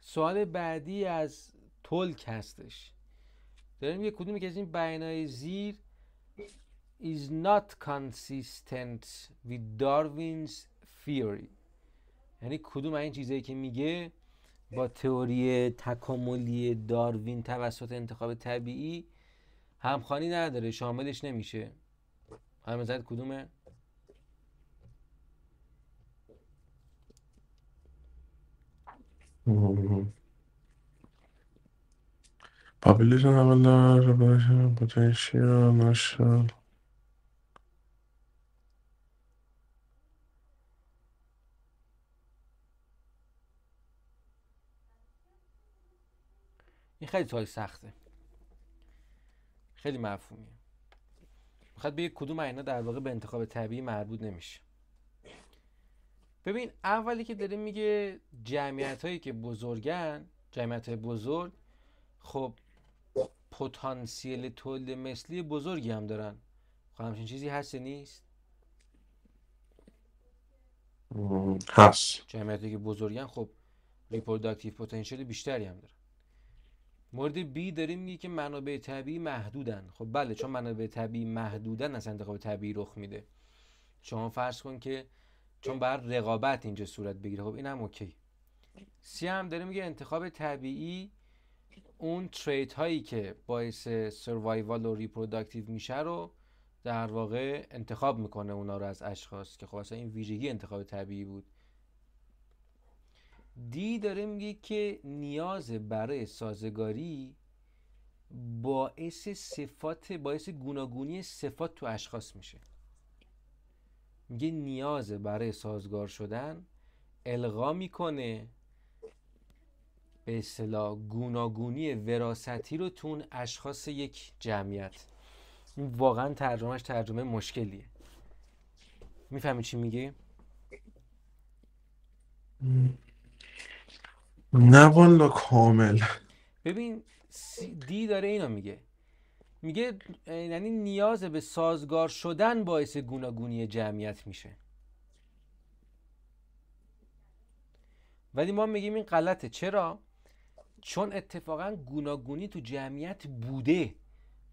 سوال بعدی از تلک هستش داریم یه کدومی که از این بیانای زیر is not consistent with Darwin's theory یعنی کدوم این چیزایی که میگه با تئوری تکاملی داروین توسط انتخاب طبیعی همخوانی نداره شاملش نمیشه مزد کدومه؟ Population level potential این خیلی تای سخته خیلی مفهومیه میخواد بگه کدوم اینا در واقع به انتخاب طبیعی مربوط نمیشه ببین اولی که داره میگه جمعیت هایی که بزرگن جمعیت های بزرگ خب پتانسیل تولید مثلی بزرگی هم دارن خب همچین چیزی هست نیست هست جمعیت که بزرگن خب ریپروداکتیو پتانسیل بیشتری هم دارن مورد بی داریم میگه که منابع طبیعی محدودن خب بله چون منابع طبیعی محدودن از انتخاب طبیعی رخ میده شما فرض کن که چون بر رقابت اینجا صورت بگیره خب این هم اوکی سی هم داره میگه انتخاب طبیعی اون تریت هایی که باعث سروایوال و ریپروداکتیو میشه رو در واقع انتخاب میکنه اونا رو از اشخاص که خب اصلا این ویژگی انتخاب طبیعی بود دی داره میگه که نیاز برای سازگاری باعث صفات باعث گوناگونی صفات تو اشخاص میشه میگه نیاز برای سازگار شدن الغا میکنه به اصطلاح گوناگونی وراستی رو تو اشخاص یک جمعیت واقعا ترجمهش ترجمه مشکلیه میفهمی چی میگه نه والا کامل ببین دی داره اینو میگه میگه یعنی نیاز به سازگار شدن باعث گوناگونی جمعیت میشه ولی ما میگیم این غلطه چرا چون اتفاقا گوناگونی تو جمعیت بوده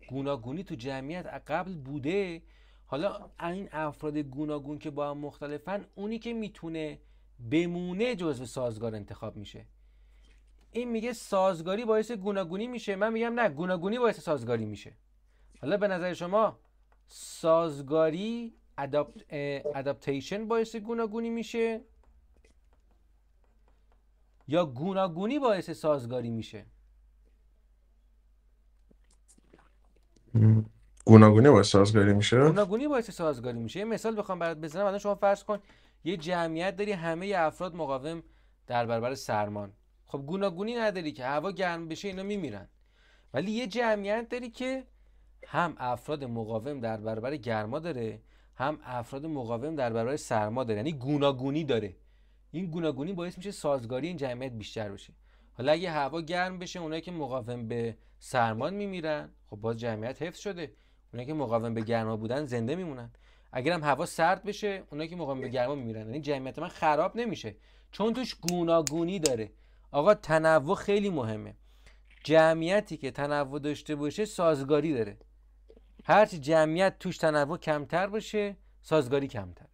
گوناگونی تو جمعیت قبل بوده حالا این افراد گوناگون که با هم مختلفن اونی که میتونه بمونه جزء سازگار انتخاب میشه این میگه سازگاری باعث گوناگونی میشه من میگم نه گوناگونی باعث سازگاری میشه حالا به نظر شما سازگاری ادپتیشن باعث گوناگونی میشه یا گوناگونی باعث سازگاری میشه گوناگونی باعث سازگاری میشه گوناگونی باعث سازگاری میشه یه مثال بخوام برات بزنم الان شما فرض کن یه جمعیت داری همه افراد مقاوم در برابر سرمان خب گوناگونی نداری که هوا گرم بشه اینا میمیرن ولی یه جمعیت داری که هم افراد مقاوم در برابر گرما داره هم افراد مقاوم در برابر سرما داره یعنی گوناگونی داره این گوناگونی باعث میشه سازگاری این جمعیت بیشتر بشه حالا اگه هوا گرم بشه اونایی که مقاوم به سرما میمیرن خب باز جمعیت حفظ شده اونایی که مقاوم به گرما بودن زنده میمونن هم هوا سرد بشه اونایی که مقاوم به گرما میمیرن یعنی جمعیت من خراب نمیشه چون توش گوناگونی داره آقا تنوع خیلی مهمه جمعیتی که تنوع داشته باشه سازگاری داره هرچی جمعیت توش تنوع کمتر باشه سازگاری کمتر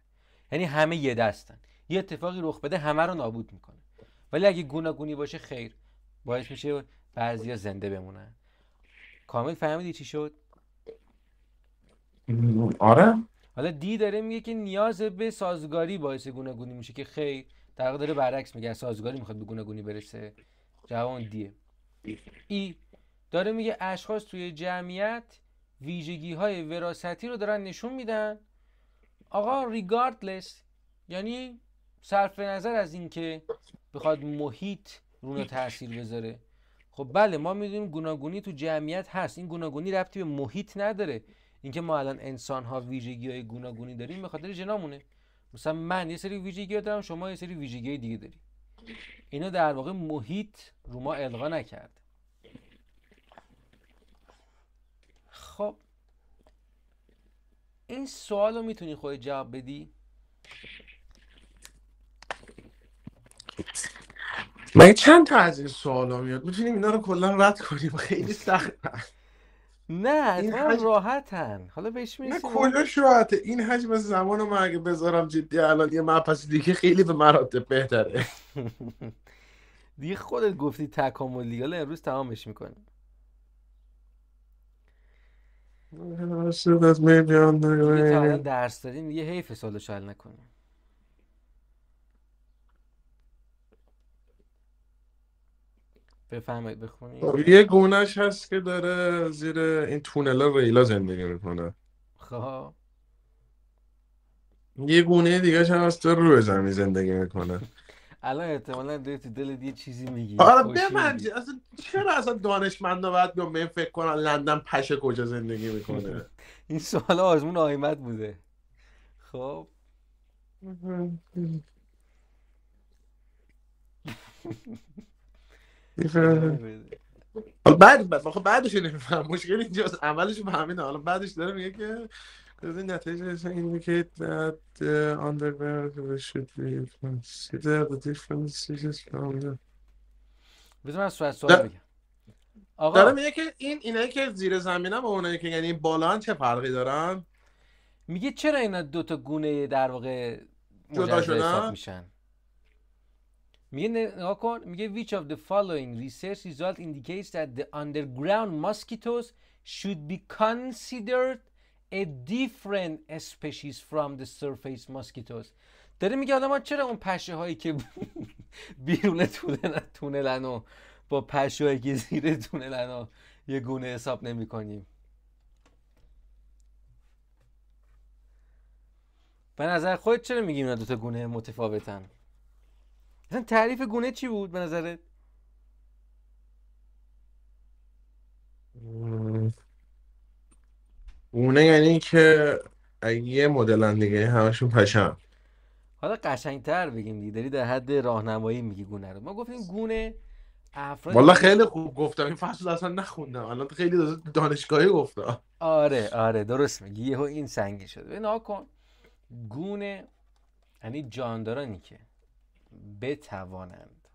یعنی همه یه دستن یه اتفاقی رخ بده همه رو نابود میکنه ولی اگه گوناگونی باشه خیر باعث میشه بعضیا زنده بمونن کامل فهمیدی چی شد آره حالا دی داره میگه که نیاز به سازگاری باعث گوناگونی میشه که خیر در داره برعکس میگه سازگاری میخواد به گوناگونی برسه جوان دیه ای داره میگه اشخاص توی جمعیت ویژگی های وراستی رو دارن نشون میدن آقا ریگاردلس یعنی صرف نظر از اینکه بخواد محیط رونو تاثیر بذاره خب بله ما میدونیم گوناگونی تو جمعیت هست این گوناگونی ربطی به محیط نداره اینکه ما الان انسان ها ویژگی های گوناگونی داریم به خاطر جنامونه مثلا من یه سری ویژگی دارم شما یه سری ویژگی دیگه داری اینا در واقع محیط رو ما القا نکرد خب این سوال رو میتونی خود جواب بدی مگه چند تا از این سوال ها میاد میتونیم اینا رو کلا رد کنیم خیلی سخت نه این حجم... راحتن حالا بهش میرسیم نه کلش راحته این حجم زمان رو من اگه بذارم جدی الان یه پس دیگه خیلی به مراتب بهتره [laughs] دیگه خودت گفتی تکاملی حالا امروز تمامش میکنیم درس داریم یه حیف سالش حل نکنیم بفرمایید بخونید خب، یه گونهش هست که داره زیر این تونلا ریلا زندگی میکنه خب یه گونه دیگه هم از تو روی زمین زندگی میکنه الان احتمالا داری تو دل یه چیزی میگی آره من اصلا چرا اصلا دانشمندا باید بیام من فکر کنن لندن پشه کجا زندگی میکنه [laughs] این سوال آزمون آیمت بوده خب [laughs] [laughs] حالا بعد بعد بعدش نمیفهم مشکل اینجاست اولش فهمیدم حالا بعدش داره میگه که این نتیجه اینه که that uh, should be consider the differences from the بذار من سوال سوال بگم آقا داره میگه که این اینایی که زیر زمینه و اونایی که یعنی بالا چه فرقی دارن میگه چرا اینا دو تا گونه در واقع جدا شدن میشن میگه نگاه کن میگه which of the following research result indicates that the underground mosquitoes should be considered a different species from the surface mosquitoes داره میگه ما چرا اون پشه هایی که بیرون تونلن, و با پشه هایی که زیر تونلن و یه گونه حساب نمی کنیم به نظر خود چرا میگیم اینا دوتا گونه متفاوتن تعریف گونه چی بود به نظرت گونه یعنی که یه مدل دیگه همشون پشم حالا تر بگیم دیگه داری در حد راهنمایی میگی گونه رو ما گفتیم گونه افراد والا خیلی خوب گفتم این فصل اصلا نخوندم الان خیلی دانشگاهی گفتم آره آره درست میگی یهو این سنگی شد ببین کن گونه یعنی جاندارانی که بتوانند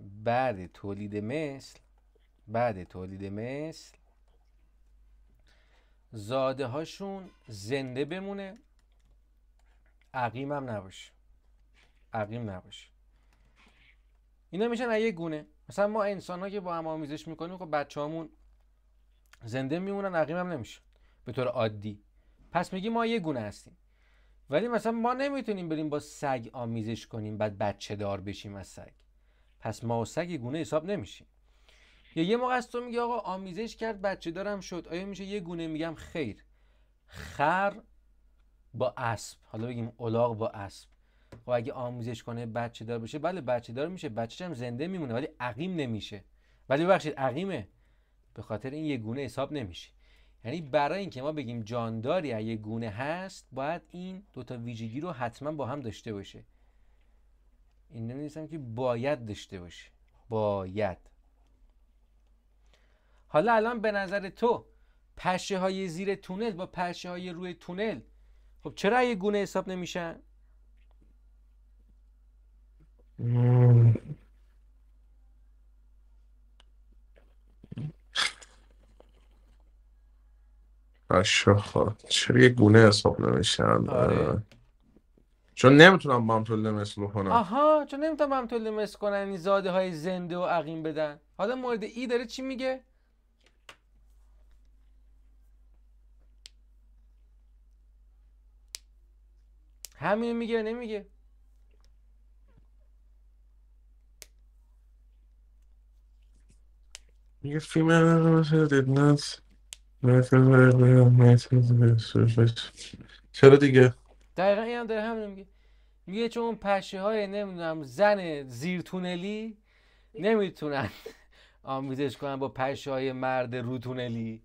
بعد تولید مثل بعد تولید مثل زاده هاشون زنده بمونه عقیم هم نباشه عقیم نباشه اینا میشن یه گونه مثلا ما انسان ها که با هم آمیزش میکنیم خب بچه هامون زنده میمونن عقیم هم نمیشه به طور عادی پس میگی ما یه گونه هستیم ولی مثلا ما نمیتونیم بریم با سگ آمیزش کنیم بعد بچه دار بشیم از سگ پس ما و سگ گونه حساب نمیشیم یا یه موقع از تو میگه آقا آمیزش کرد بچه دارم شد آیا میشه یه گونه میگم خیر خر با اسب حالا بگیم الاغ با اسب و خب اگه آمیزش کنه بچه دار بشه بله بچه دار میشه بچه هم زنده میمونه ولی عقیم نمیشه ولی بخشید عقیمه به خاطر این یه گونه حساب نمیشه یعنی برای اینکه ما بگیم جانداری یه گونه هست باید این دوتا ویژگی رو حتما با هم داشته باشه این نمیدونستم که باید داشته باشه باید حالا الان به نظر تو پشه های زیر تونل با پشه های روی تونل خب چرا یه گونه حساب نمیشن؟ اشاخا چرا یه گونه حساب نمیشن آره. چون نمیتونم تولدم لمس کنم آها چون نمیتونم ممتول لمس کنن این زاده های زنده و عقیم بدن حالا مورد ای داره چی میگه؟ همین میگه نمیگه میگه فیلم چرا دیگه دقیقا این هم داره همین میگه میگه چون پشه های نمیدونم زن زیرتونلی نمیتونن آمیزش کنن با پشه های مرد روتونلی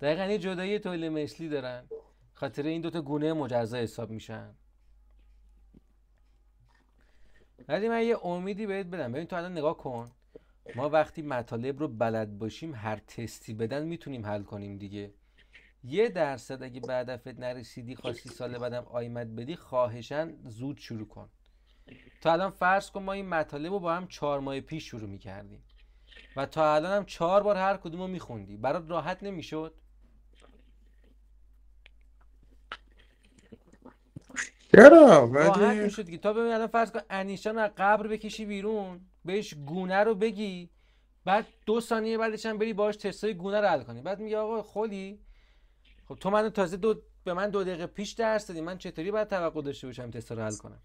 دقیقا یه جدایی تولید مثلی دارن خاطر این دوتا گونه مجزا حساب میشن ولی من یه امیدی بهت بدم ببین تو الان نگاه کن ما وقتی مطالب رو بلد باشیم هر تستی بدن میتونیم حل کنیم دیگه یه درصد اگه به هدفت نرسیدی خواستی سال بعدم آیمت بدی خواهشن زود شروع کن تا الان فرض کن ما این مطالب رو با هم چهار ماه پیش شروع میکردیم و تا الان هم چهار بار هر کدوم رو میخوندی برات راحت نمیشد چرا راحت میشد که تا ببین الان فرض کن انیشان از قبر بکشی بیرون بهش گونه رو بگی بعد دو ثانیه بعدش هم بری باش تستای گونه رو حل کنی بعد میگه آقا خولی خب تو منو تازه دو به من دو دقیقه پیش درس دادی من چطوری باید توقع داشته باشم تستا رو حل کنم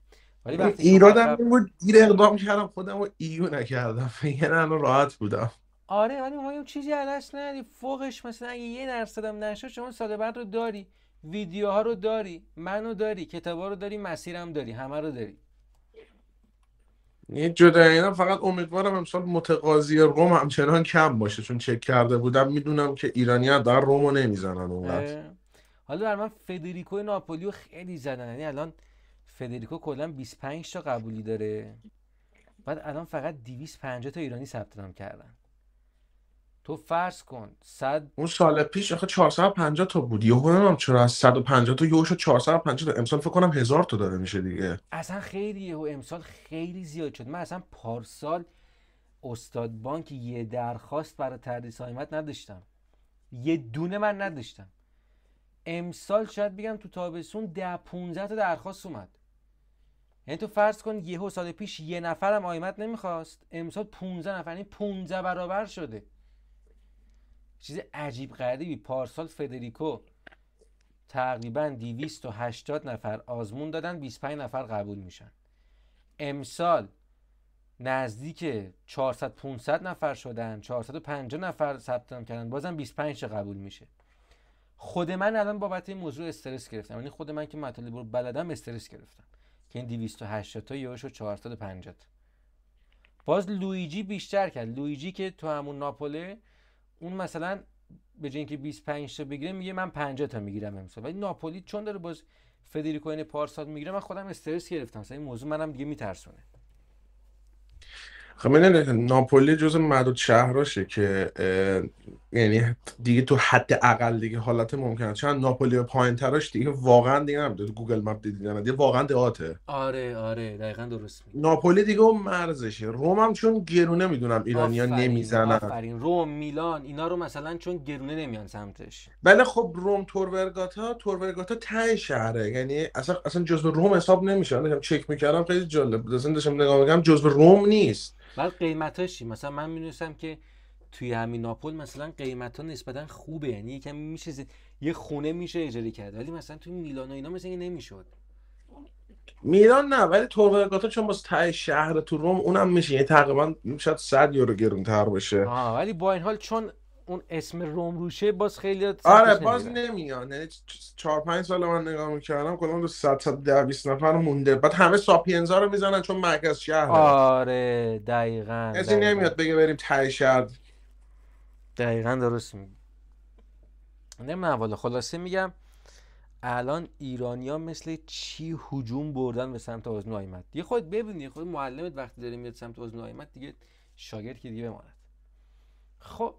ولی وقتی ایرادم این بود دیر اقدام کردم خودم رو ایو نکردم فکر [laughs] یعنی الان راحت بودم آره ولی ما یه چیزی علش نداری فوقش مثلا اگه یه درصدم نشه شما سال بعد رو داری ویدیوها رو داری منو داری کتابا رو داری مسیرم داری همه رو داری یه جدا اینا فقط امیدوارم امسال متقاضی روم همچنان کم باشه چون چک کرده بودم میدونم که ایرانی ها در رومو نمیزنن اونقدر حالا در من فدریکو ناپولیو خیلی زدن یعنی الان فدریکو کلا 25 تا قبولی داره بعد الان فقط 250 تا ایرانی ثبت نام کردن تو فرض کن صد اون سال پیش آخه 450 تا بود یهو نمیدونم چرا از 150 تا یهو شد 450 تا امسال فکر کنم هزار تا داره میشه دیگه اصلا خیلی یهو امسال خیلی زیاد شد من اصلا پارسال استاد بانک یه درخواست برای تدریس قیمت نداشتم یه دونه من نداشتم امسال شاید بگم تو تابستون 10 15 تا درخواست اومد یعنی تو فرض کن یهو سال پیش یه نفرم قیمت نمیخواست امسال 15 نفر یعنی 15 برابر شده چیز عجیب غریبی پارسال فدریکو تقریبا 280 نفر آزمون دادن 25 نفر قبول میشن امسال نزدیک 400 500 نفر شدن 450 نفر ثبت نام کردن بازم 25 قبول میشه خود من الان بابت این موضوع استرس گرفتم یعنی خود من که مطالب رو بلدم استرس گرفتم که این 280 تا یهو شد 450 باز لویجی بیشتر کرد لویجی که تو همون ناپوله اون مثلا به جای اینکه 25 تا بگیره میگه من 50 تا میگیرم امسال ولی ناپولی چون داره باز فدریکو این یعنی پارسال میگیره من خودم استرس گرفتم مثلا این موضوع منم دیگه میترسونه خب من ناپولی جزو معدود شهراشه که یعنی دیگه تو حد اقل دیگه حالت ممکنه چون ناپولی و پایین تراش دیگه واقعا دیگه نمیده گوگل مپ نه دیگه واقعا دعاته آره آره دقیقا درست ناپولی دیگه اون مرزشه روم هم چون گرونه میدونم ها نمیزنن آفرین روم میلان اینا رو مثلا چون گرونه نمیان سمتش بله خب روم تورورگاتا تورورگاتا ته شهره یعنی اصلا اصلا جزو روم حساب نمیشه من چک میکردم خیلی جالب داشتم نگاه میکردم جزء روم نیست بعد قیمتاش چی مثلا من میدونستم که توی همین ناپل مثلا قیمت ها نسبتا خوبه یعنی یکم میشه یه خونه میشه اجاره کرد ولی مثلا توی میلان و اینا مثلا نمیشد میلان نه ولی تورگاتا چون باز تای شهر تو روم اونم میشه یعنی تقریبا شاید 100 یورو گرونتر باشه آه ولی با این حال چون اون اسم روشه باز خیلی آره باز نمیان یعنی چهار پنج سال من نگاه میکردم کلا دو صد صد در بیست نفر مونده بعد همه ساپینزا رو میزنن چون مرکز شهر آره دقیقا کسی نمیاد بگه بریم تای شهر دقیقا درست میگی نمیدونم والا خلاصه میگم الان ها مثل چی هجوم بردن به سمت آزمون آیمت یه خود ببینی خود معلمت وقتی داره میاد سمت آزمون آیمت دیگه شاگرد که دیگه بماند خب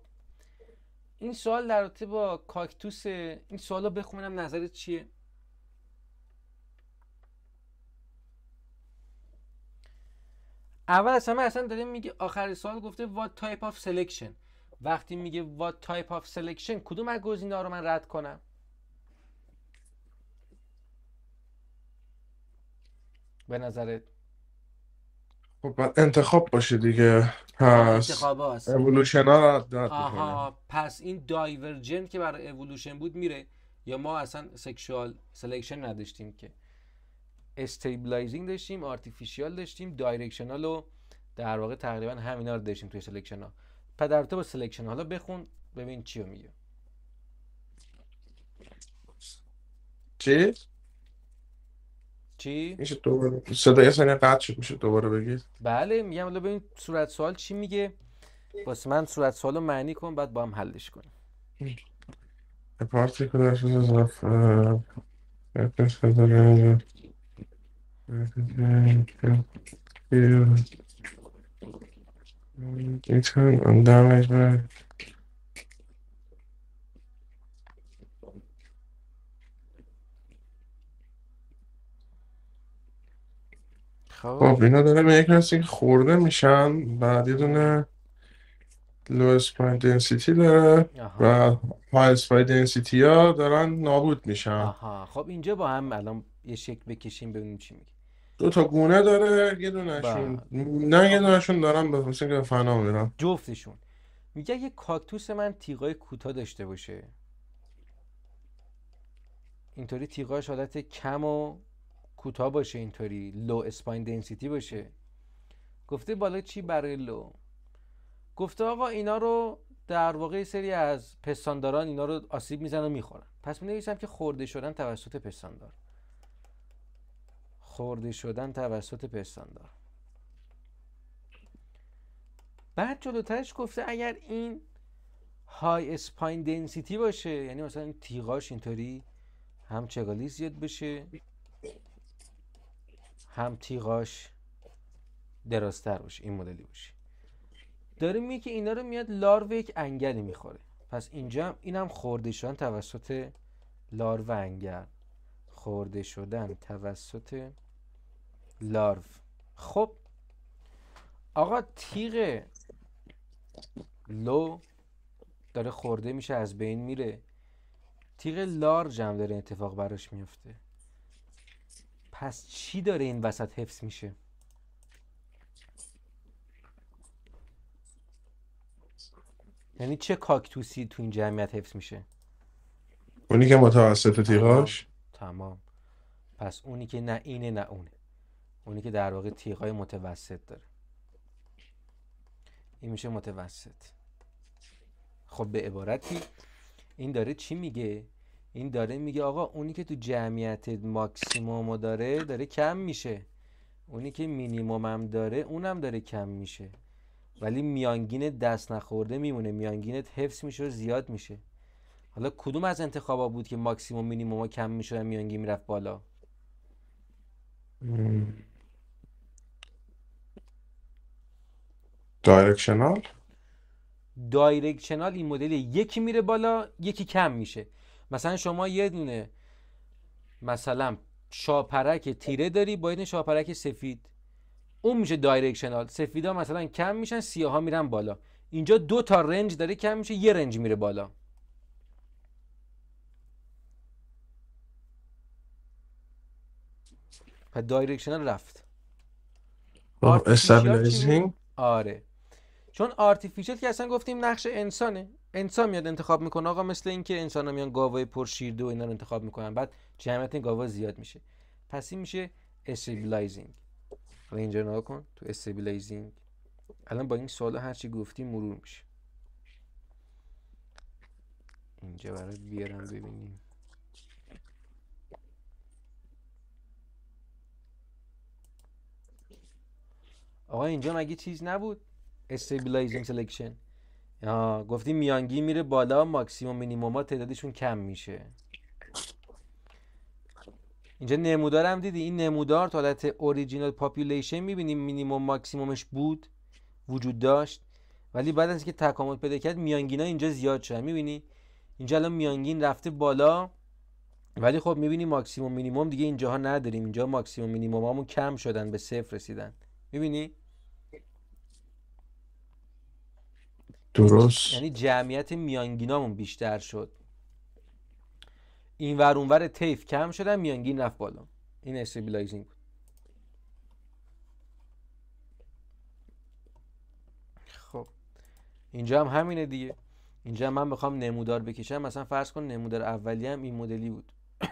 این سوال در رابطه با کاکتوس این سوال رو بخونم نظرت چیه اول از همه اصلا داره میگه آخر سوال گفته what type of selection وقتی میگه what type of selection کدوم از ها رو من رد کنم به نظرت خب انتخاب باشه دیگه پس اولوشن ها رد آها پس این دایورجن که برای اولوشن بود میره یا ما اصلا سکشوال سلیکشن نداشتیم که استیبلایزینگ داشتیم آرتیفیشیال داشتیم دایرکشنال رو در واقع تقریبا همینا رو داشتیم توی سلکشن ها پدر با سلکشن حالا بخون ببین چی رو میگه چی؟ چی میشه دوباره صدای سن قطع شد میشه دوباره بگید بله میگم حالا ببین صورت سوال چی میگه واسه من صورت سوالو معنی کن بعد با هم حلش کنیم particular sources خب اینا داره به یک راستی که خورده میشن بعد یه دونه لویس دنسیتی داره و پایس اسپای دنسیتی ها دارن نابود میشن آها خب اینجا با هم الان یه شکل بکشیم ببینیم چی میگه دو تا گونه داره یه دونه شون بله. نه یه دونهشون دارم به مثل که فنا میرن جفتشون میگه یه کاکتوس من تیغای کوتاه داشته باشه اینطوری تیغاش حالت کم و کوتاه باشه اینطوری لو اسپاین دنسیتی باشه گفته بالا چی برای لو گفته آقا اینا رو در واقع سری از پستانداران اینا رو آسیب میزن و میخورن پس می نویسم که خورده شدن توسط پستاندار خورده شدن توسط پستاندار بعد جلوترش گفته اگر این های اسپاین دنسیتی باشه یعنی مثلا تیغاش اینطوری هم چگالی زیاد بشه هم تیغاش درازتر باشه این مدلی باشه داره میگه که اینا رو میاد لارو یک انگلی میخوره پس اینجا هم اینم خورده شدن توسط لارو انگل خورده شدن توسط لارو خب آقا تیغ لو داره خورده میشه از بین میره تیغ لارج هم داره اتفاق براش میفته پس چی داره این وسط حفظ میشه یعنی چه کاکتوسی تو این جمعیت حفظ میشه اونی که متوسط تیغاش تمام پس اونی که نه اینه نه اونه اونی که در واقع تیغای متوسط داره این میشه متوسط خب به عبارتی این داره چی میگه این داره میگه آقا اونی که تو جمعیت ماکسیموم داره داره کم میشه اونی که مینیموم هم داره اونم داره کم میشه ولی میانگین دست نخورده میمونه میانگینت حفظ میشه و زیاد میشه حالا کدوم از انتخابا بود که ماکسیموم مینیموم ها کم میشه و میانگین میرفت بالا دایرکشنال دایرکشنال این مدل یکی میره بالا یکی کم میشه مثلا شما یه دونه مثلا شاپرک تیره داری با این شاپرک سفید اون میشه دایرکشنال سفیدا مثلا کم میشن سیاه ها میرن بالا اینجا دو تا رنج داره کم میشه یه رنج میره بالا و دایرکشنال رفت آره چون آرتیفیشل که اصلا گفتیم نقش انسانه انسان میاد انتخاب میکنه آقا مثل اینکه انسان میان گاوای شیر و اینا رو انتخاب میکنن بعد جمعیت این گاوا زیاد میشه پس این میشه استیبلایزینگ. حالا اینجا نگاه کن تو استیبلایزینگ. الان با این سوال هر چی گفتی مرور میشه اینجا برات بیارم ببینیم آقا اینجا مگه چیز نبود استیبلایزینگ سلکشن آه گفتی میانگی میره بالا ماکسیموم مینیموم تعدادشون کم میشه اینجا نمودارم دیدی این نمودار تا حالت اوریجینال پاپولیشن میبینیم مینیموم ماکسیمومش بود وجود داشت ولی بعد از که تکامل پیدا کرد ها اینجا زیاد شدن میبینی اینجا الان میانگین رفته بالا ولی خب میبینی ماکسیموم مینیموم دیگه اینجاها نداریم اینجا ماکسیموم مینیموم همون کم شدن به صفر رسیدن میبینی درست یعنی جمعیت میانگینامون بیشتر شد این ور اونور تیف کم شدن میانگین رفت بالا این استیبیلایزینگ بود خب اینجا هم همینه دیگه اینجا من بخوام نمودار بکشم مثلا فرض کن نمودار اولی هم این مدلی بود [coughs]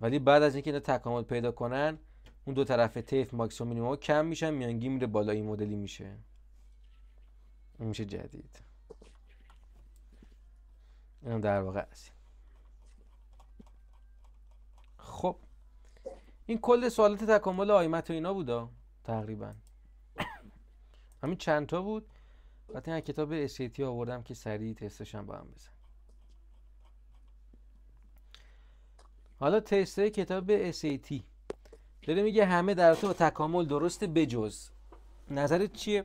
ولی بعد از اینکه اینا تکامل پیدا کنن اون دو طرف تیف ماکسیموم مینیمم کم میشن میانگین میره بالا این مدلی میشه این میشه جدید اینم در واقع از خب این کل سوالات تکامل آیمت و اینا بودا تقریبا همین چند تا بود بعد این کتاب SAT آوردم که سریع تستشم هم با هم بزن حالا تست کتاب SAT داره میگه همه در تو تکامل درسته بجز نظرت چیه؟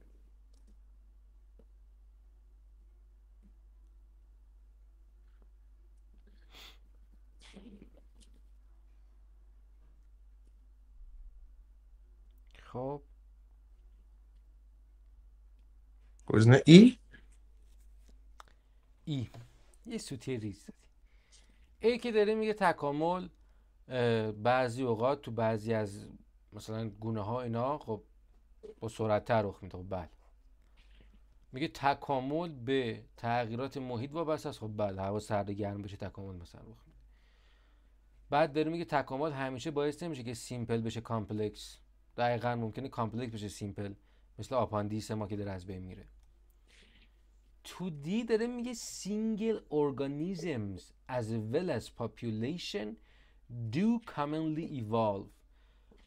خب گزینه ای ای یه سوتی ریز ای که داره میگه تکامل بعضی اوقات تو بعضی از مثلا گونه ها اینا خب با سرعت تر رخ میده خب بله میگه تکامل به تغییرات محیط وابسته است خب بله هوا سرد گرم بشه تکامل مثلا رخ میده بعد داره میگه تکامل همیشه باعث نمیشه که سیمپل بشه کامپلکس دقیقا ممکنه کامپلکس بشه سیمپل مثل آپاندیس ما که داره از بین میره تو دی داره میگه سینگل ارگانیزمز از ویل از پاپولیشن دو کامنلی ایوالو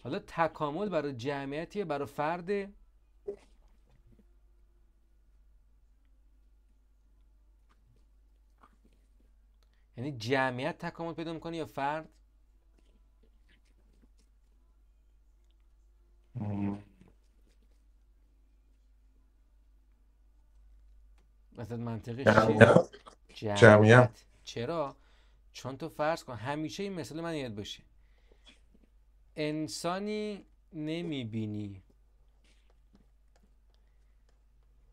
حالا تکامل برای جمعیتی برای فرد یعنی جمعیت تکامل پیدا میکنه یا فرد مثلا منطقی جمعیت. چرا چون تو فرض کن همیشه این مثال من یاد باشه انسانی نمیبینی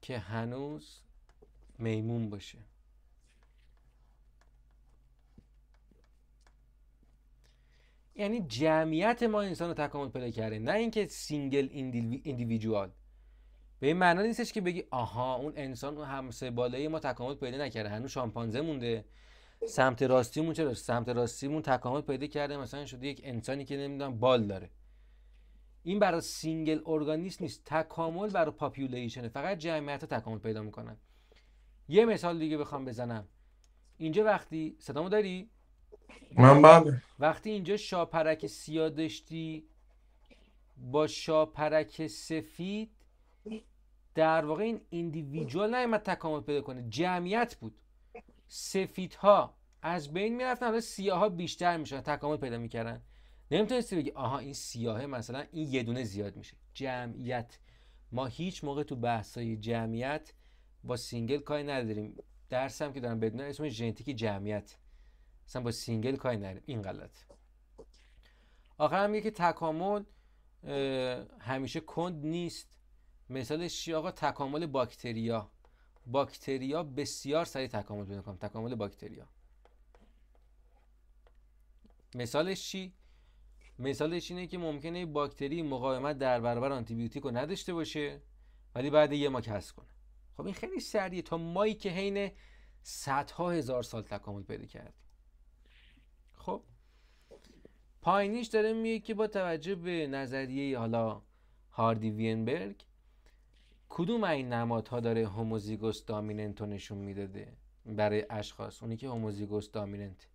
که هنوز میمون باشه یعنی جمعیت ما انسان رو تکامل پیدا کرده نه اینکه سینگل ایندیویدوال به این معنا نیستش که بگی آها اون انسان اون همسه بالایی ما تکامل پیدا نکرده هنوز شامپانزه مونده سمت راستیمون چرا سمت راستیمون تکامل پیدا کرده مثلا شده یک انسانی که نمیدونم بال داره این برای سینگل ارگانیسم نیست تکامل برای پاپولیشن فقط جمعیت تکامل پیدا میکنن یه مثال دیگه بخوام بزنم اینجا وقتی صدامو داری من وقتی اینجا شاپرک سیاه داشتی با شاپرک سفید در واقع این اندیویجوال نیمت تکامل پیدا کنه جمعیت بود سفیدها از بین میرفتن حالا سیاه ها بیشتر میشن تکامل پیدا میکردن نمیتونستی بگی آها این سیاهه مثلا این یه دونه زیاد میشه جمعیت ما هیچ موقع تو بحثای جمعیت با سینگل کاری نداریم هم که دارم بدون اسم ژنتیک جمعیت مثلا با سینگل کاری این غلط آخر هم که تکامل همیشه کند نیست مثالش چی آقا تکامل باکتریا باکتریا بسیار سریع تکامل پیدا کنم تکامل باکتریا مثالش چی مثالش اینه که ممکنه باکتری مقاومت در برابر آنتیبیوتیک رو نداشته باشه ولی بعد یه ما کس کنه خب این خیلی سریع تا مایی که حین صدها هزار سال تکامل پیدا کرد پایینیش داره میگه که با توجه به نظریه حالا هاردی وینبرگ کدوم این نمادها داره هوموزیگوس دامیننت رو نشون میداده برای اشخاص اونی که هوموزیگوس دامیننت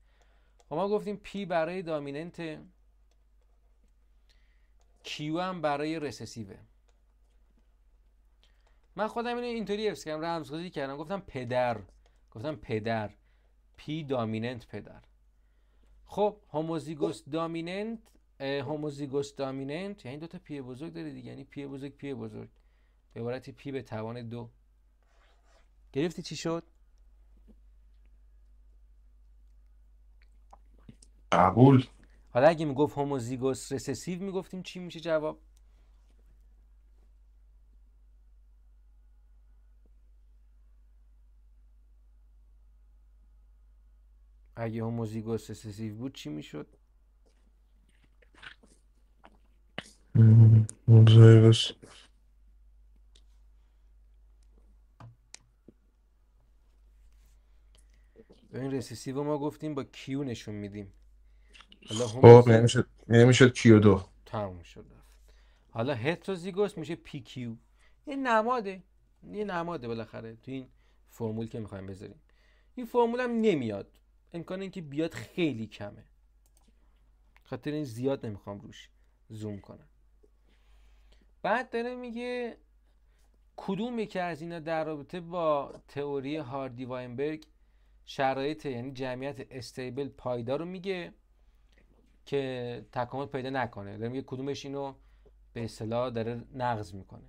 و خب ما گفتیم پی برای دامیننت کیو هم برای رسسیوه من خودم اینو اینطوری حفظ کردم رمزگذاری کردم گفتم پدر گفتم پدر پی دامیننت پدر خب هوموزیگوس دامیننت هوموزیگوس دامیننت یعنی دو تا پی بزرگ داره دیگه یعنی پی بزرگ پی بزرگ به عبارت پی به توان دو گرفتی چی شد قبول حالا اگه میگفت هوموزیگوس رسسیو میگفتیم چی میشه جواب اگه هوموزیگوس اسسیو بود چی میشد هوموزیگوس این رسیسیو ما گفتیم با کیو نشون میدیم حالا خب، نمیشد یعنی نمیشد یعنی کیو دو تموم شد حالا هتروزیگوس میشه پی کیو یه نماده یه نماده بالاخره تو این فرمول که میخوایم بذاریم این فرمول هم نمیاد امکان اینکه بیاد خیلی کمه خاطر این زیاد نمیخوام روش زوم کنم بعد داره میگه کدوم که از اینا در رابطه با تئوری هاردی واینبرگ شرایط یعنی جمعیت استیبل پایدار رو میگه که تکامل پیدا نکنه داره میگه کدومش اینو به اصطلاح داره نقض میکنه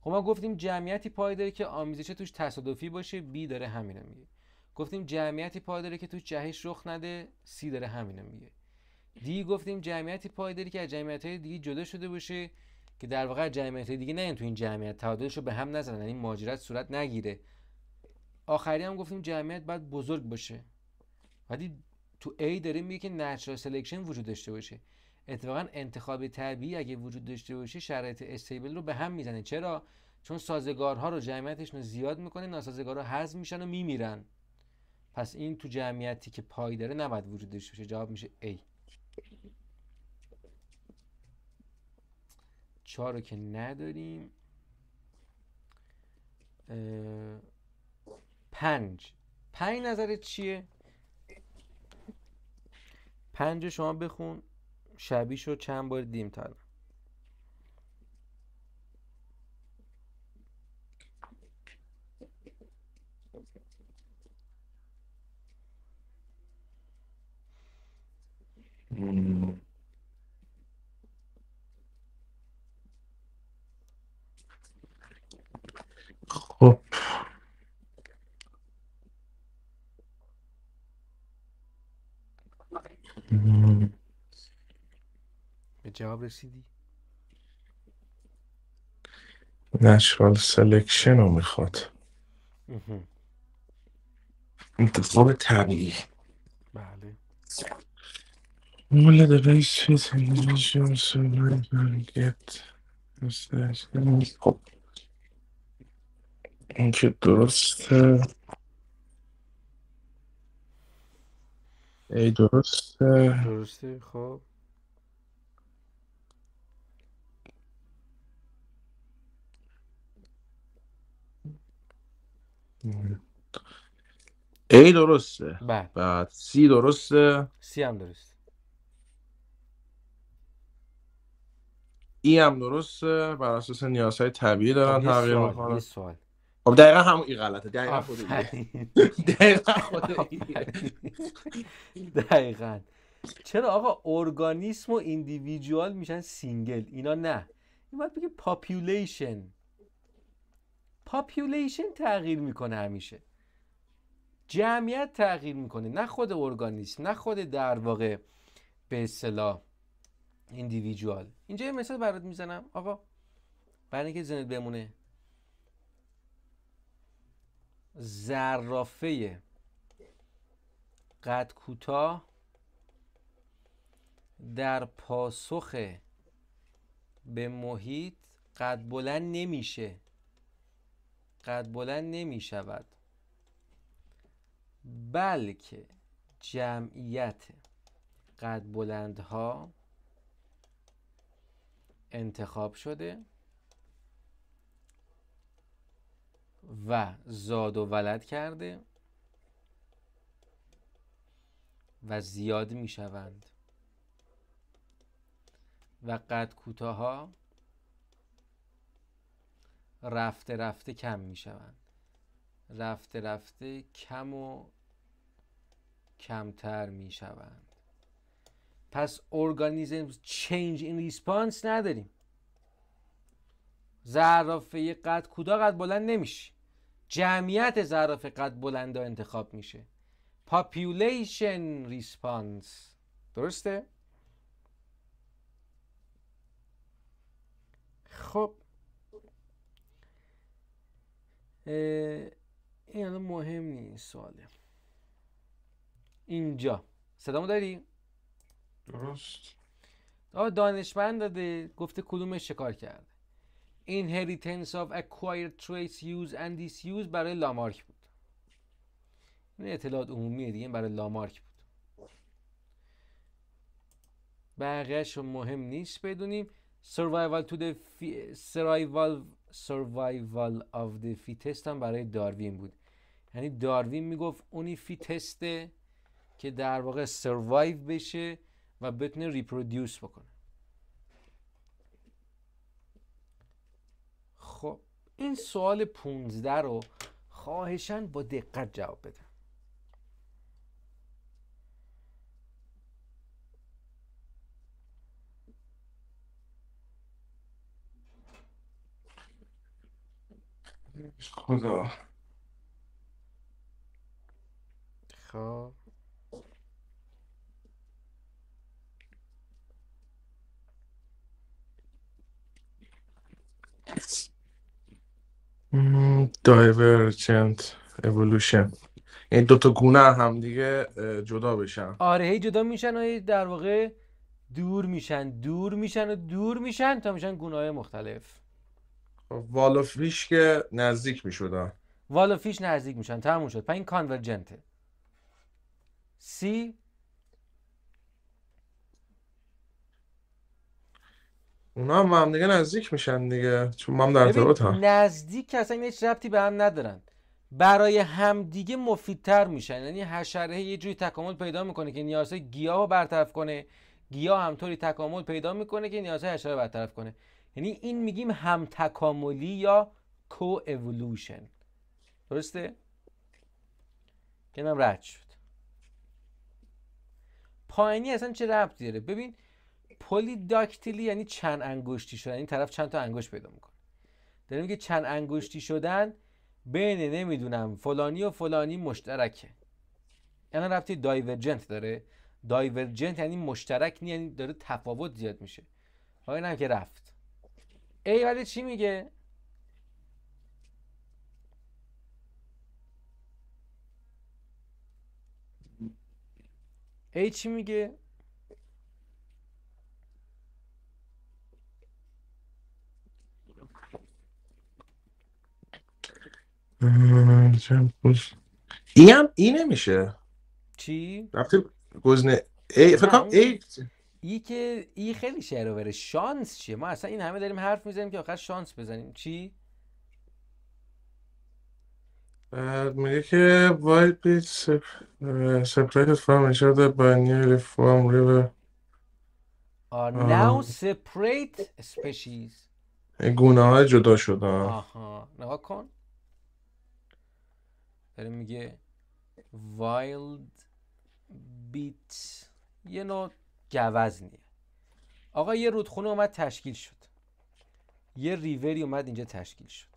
خب ما گفتیم جمعیتی پایداری که آمیزش توش تصادفی باشه بی داره همینو میگه گفتیم جمعیتی پایداری که تو جهش رخ نده سی داره همینو میگه دی گفتیم جمعیتی پایداری که از جمعیت های دیگه جدا شده باشه که در واقع جمعیت های دیگه نه یعنی تو این جمعیت تعادلش رو به هم نزنن این یعنی ماجرات صورت نگیره آخری هم گفتیم جمعیت باید بزرگ باشه ولی تو A داره میگه که نچرال سلکشن وجود داشته باشه اتفاقا انتخاب طبیعی اگه وجود داشته باشه شرایط استیبل رو به هم میزنه چرا چون سازگارها رو جمعیتشون رو زیاد میکنه ناسازگارها حذف میشن و میمیرن پس این تو جمعیتی که پای داره نباید وجود داشته باشه جواب میشه ای چهار رو که نداریم پنج پنج نظرت چیه؟ پنج شما بخون شبیش رو چند بار دیم تا خب به جواب رسیدی؟ نشرال سلکشن رو میخواد انتخاب طبیعی بله One of the base fits in the so این ای درسته درسته خب ای درسته بله. بعد سی درسته سی هم درست ای هم درسته بر اساس های طبیعی دارن خب، تغییر میکنن سوال خب دقیقا همون این غلطه دقیقا خود [laughs] دقیقا خود [laughs] دقیقا چرا آقا ارگانیسم و ایندیویدوال میشن سینگل اینا نه این باید بگه پاپیولیشن پاپیولیشن تغییر میکنه همیشه جمعیت تغییر میکنه نه خود ارگانیسم نه خود در واقع به اصطلاح اندیویژوال اینجا یه مثال برات میزنم آقا برای اینکه زنت بمونه زرافه قد کوتاه در پاسخ به محیط قد بلند نمیشه قد بلند نمیشود بلکه جمعیت قد بلندها انتخاب شده و زاد و ولد کرده و زیاد می شوند و قد کوتاه رفته رفته کم می شوند رفته رفته کم و کمتر می شوند پس ارگانیزم چینج این ریسپانس نداریم زرافه قد کودا قد بلند نمیشه جمعیت زرافه قد بلند انتخاب میشه پاپیولیشن ریسپانس درسته؟ خب این الان مهم نیست سواله اینجا صدامو داری؟ درست آه دانشمند داده گفته کدومش شکار کرده inheritance of acquired traits use and disuse برای لامارک بود این اطلاعات عمومی دیگه برای لامارک بود بقیهش مهم نیست بدونیم survival to the survival survival of the fittest هم برای داروین بود یعنی داروین میگفت اونی فیتسته که در واقع سروایو بشه و بتونه ریپرودیوس بکنه خب این سوال 15 رو خواهشن با دقت جواب بدم خدا خب دایورجنت اولوشن این تا گونه هم دیگه جدا بشن آره هی جدا میشن و در واقع دور میشن دور میشن و دور میشن تا میشن گونه های مختلف فیش خب، که نزدیک میشدن فیش نزدیک میشن تموم شد پس این کانورجنته سی اونا هم, هم دیگه نزدیک میشن دیگه چون ما هم در ارتباط هم نزدیک اصلا هیچ ربطی به هم ندارن برای همدیگه مفیدتر میشن یعنی حشره یه جوری تکامل پیدا میکنه که نیازهای گیاه رو برطرف کنه گیاه همطوری تکامل پیدا میکنه که نیازهای حشره برطرف کنه یعنی این میگیم هم تکاملی یا کو اولوشن درسته که رد شد پایینی اصلا چه ربطی داره ببین داکتیلی یعنی چند انگشتی شدن این طرف چند تا انگشت پیدا میکنه داره میگه چند انگشتی شدن بین نمیدونم فلانی و فلانی مشترکه یعنی رابطه دایورجنت داره دایورجنت یعنی مشترک نی یعنی داره تفاوت زیاد میشه حالا اینم که رفت ای ولی چی میگه ای چی میگه این هم ای نمیشه چی؟ رفته گزنه ای فکر ای ای که ای خیلی شعر شانس چیه ما اصلا این همه داریم حرف میزنیم که آخر شانس بزنیم چی میگه که why بیت separated فرام each با نیلی new ریور آر ناو سپریت separate گونه های جدا شدن آها نگاه کن داره میگه وایلد بیت یه نوع گوزنیه آقا یه رودخونه اومد تشکیل شد یه ریوری اومد اینجا تشکیل شد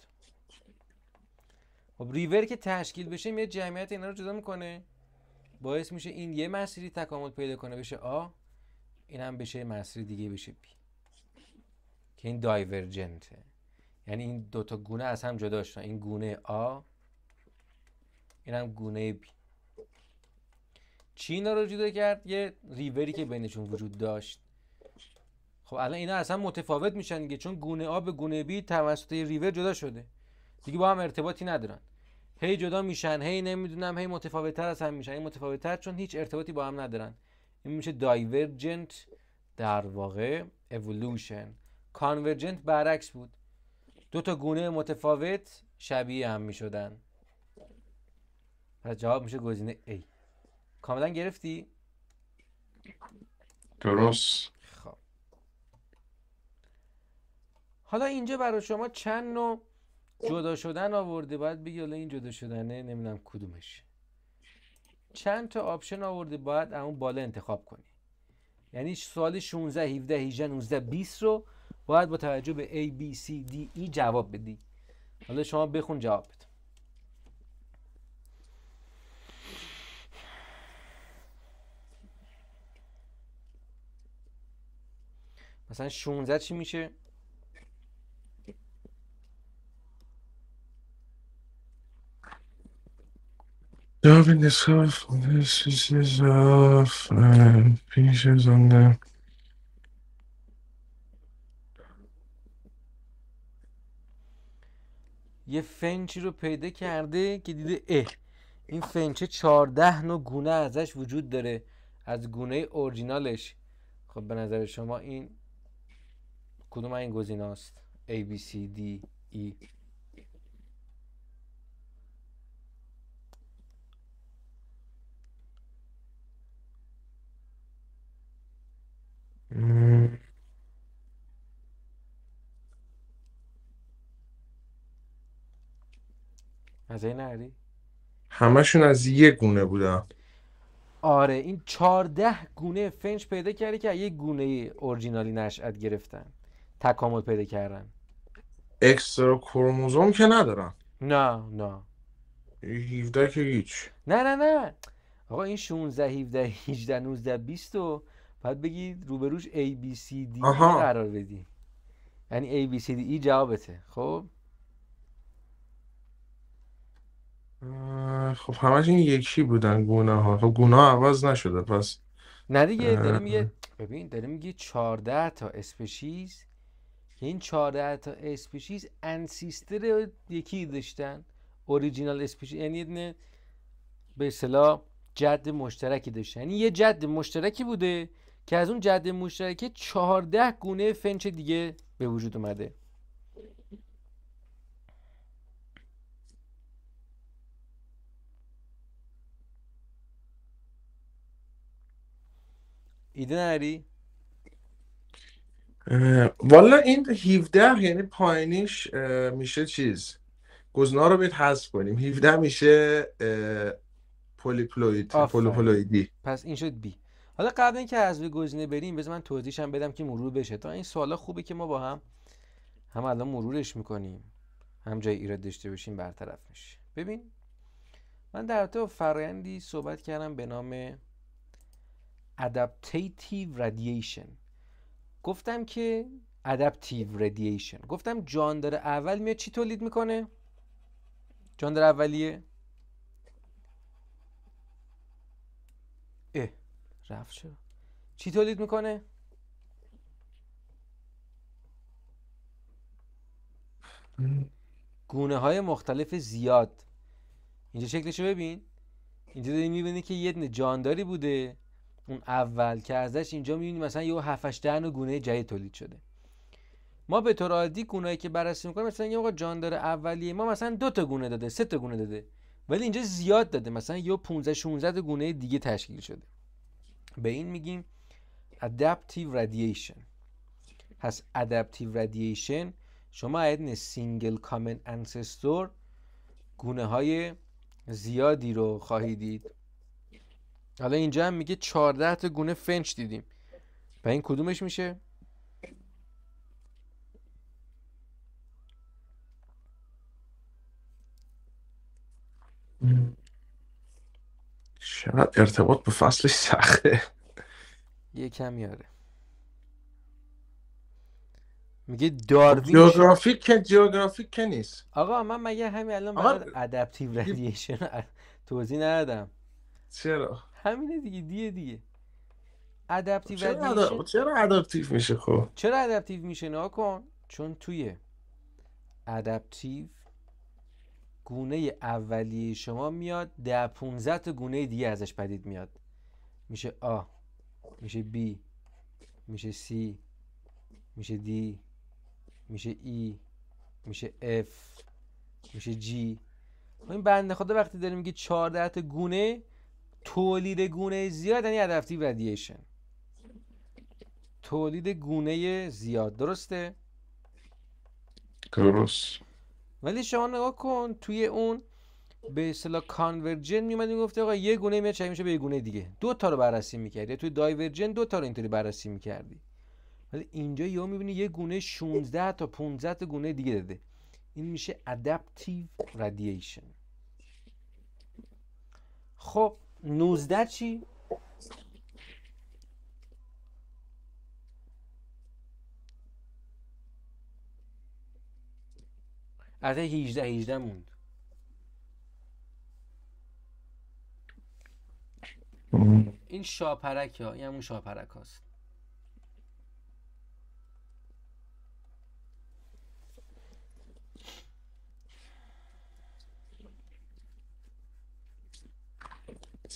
خب ریور که تشکیل بشه میاد جمعیت اینا رو جدا میکنه باعث میشه این یه مسیری تکامل پیدا کنه بشه آ این هم بشه مسیر دیگه بشه بی که این دایورجنته یعنی این دوتا گونه از هم جدا شدن این گونه آ اینم گونه بی چین رو جدا کرد یه ریوری که بینشون وجود داشت خب الان اینا اصلا متفاوت میشن دیگه چون گونه آب به گونه بی توسط ریور جدا شده دیگه با هم ارتباطی ندارن هی جدا میشن هی نمیدونم هی تر از هم میشن هی متفاوتتر چون هیچ ارتباطی با هم ندارن این میشه دایورجنت در واقع اولوشن کانورجنت برعکس بود دو تا گونه متفاوت شبیه هم میشدن پس جواب میشه گزینه A کاملا گرفتی؟ درست خب حالا اینجا برای شما چند نوع جدا شدن آورده باید بگی حالا این جدا شدنه نمیدونم کدومش چند تا آپشن آورده باید اون بالا انتخاب کنی یعنی سوال 16 17 18 19 20 رو باید با توجه به A B C D E جواب بدی حالا شما بخون جواب مثلا 16 چی میشه یه فنچی رو پیدا کرده که دیده اه این فنچه 14 نو گونه ازش وجود داره از گونه اورجینالش خب به نظر شما این کدوم این است A B C D E از این همه همشون از یک گونه بودن آره این چارده گونه فنج پیدا کردی که یه گونه اورجینالی نشأت گرفتن تکامل پیدا کردن اکسترا کروموزوم که ندارن نه نه 17 که هیچ نه نه نه آقا این 16 17 18 19 20 و بعد بگی روبروش A B C D قرار بدی یعنی A B C D E جوابته خب خب همش این یکی بودن گونه ها خب گونه ها عوض نشده پس نه دیگه داره میگه ببین داره میگه 14 تا اسپشیز که این چهارده تا اسپیشیز انسیستر یکی داشتن اوریجینال اسپیشیز یعنی یه به اصطلاح جد مشترکی داشتن یعنی یه جد مشترکی بوده که از اون جد مشترکی 14 گونه فنچ دیگه به وجود اومده ایده نهاری؟ والا این 17 یعنی پایینیش میشه چیز گزنا رو بهت حذف کنیم 17 میشه پولیپلوید پس این شد بی حالا قبل اینکه از گزینه بریم بذار من هم بدم که مرور بشه تا این سوالا خوبه که ما با هم هم الان مرورش میکنیم هم جای ایراد داشته باشیم برطرف میشه ببین من در تو فرایندی صحبت کردم به نام adaptative radiation گفتم که ادپتیو radiation گفتم جاندار اول میاد چی تولید میکنه جاندار اولیه اه رفت شد چی تولید میکنه گونه های مختلف زیاد اینجا رو ببین اینجا داری میبینی که یه جانداری بوده اون اول که ازش اینجا میبینیم مثلا یه 7 8 گونه جدید تولید شده ما به طور عادی گونه‌ای که بررسی میکنیم مثلا یه جاندار جان داره اولیه ما مثلا دو تا گونه داده سه تا گونه داده ولی اینجا زیاد داده مثلا یه 15 16 گونه دیگه تشکیل شده به این میگیم adaptive radiation پس adaptive radiation شما این سینگل کامن انسستور گونه های زیادی رو خواهید دید حالا اینجا هم میگه 14 تا گونه فنچ دیدیم و این کدومش میشه شاید ارتباط به فصلش سخته یه کم یاره میگه داروین خب، جیوگرافیک که جیوگرافیک که نیست آقا من مگه همین الان برای ادپتیو ردیشن توضیح ندادم چرا همینه دیگه دیه دیگه ادپتیو چرا, چرا ادپتیو میشه خب چرا ادپتیو میشه نها کن چون توی ادپتیو گونه اولیه شما میاد ده 15 تا گونه دیگه ازش پدید میاد میشه آ میشه بی میشه سی میشه دی میشه ای میشه اف میشه جی خب این بنده خدا وقتی داره میگه 14 تا گونه تولید گونه زیاد یعنی ادپتیو رادییشن تولید گونه زیاد درسته درست ولی شما نگاه کن توی اون به اصطلاح کانورجن میومد میگفته آقا یه گونه میاد چه میشه به یه گونه دیگه دو تا رو بررسی میکردی توی دایورجن دو تا رو اینطوری بررسی میکردی ولی اینجا یهو میبینی یه گونه 16 تا 15 تا گونه دیگه داده این میشه ادپتیو رادییشن خب 19 چی؟ البته 18 18 موند این شاپرک ها این همون شاپرک هاست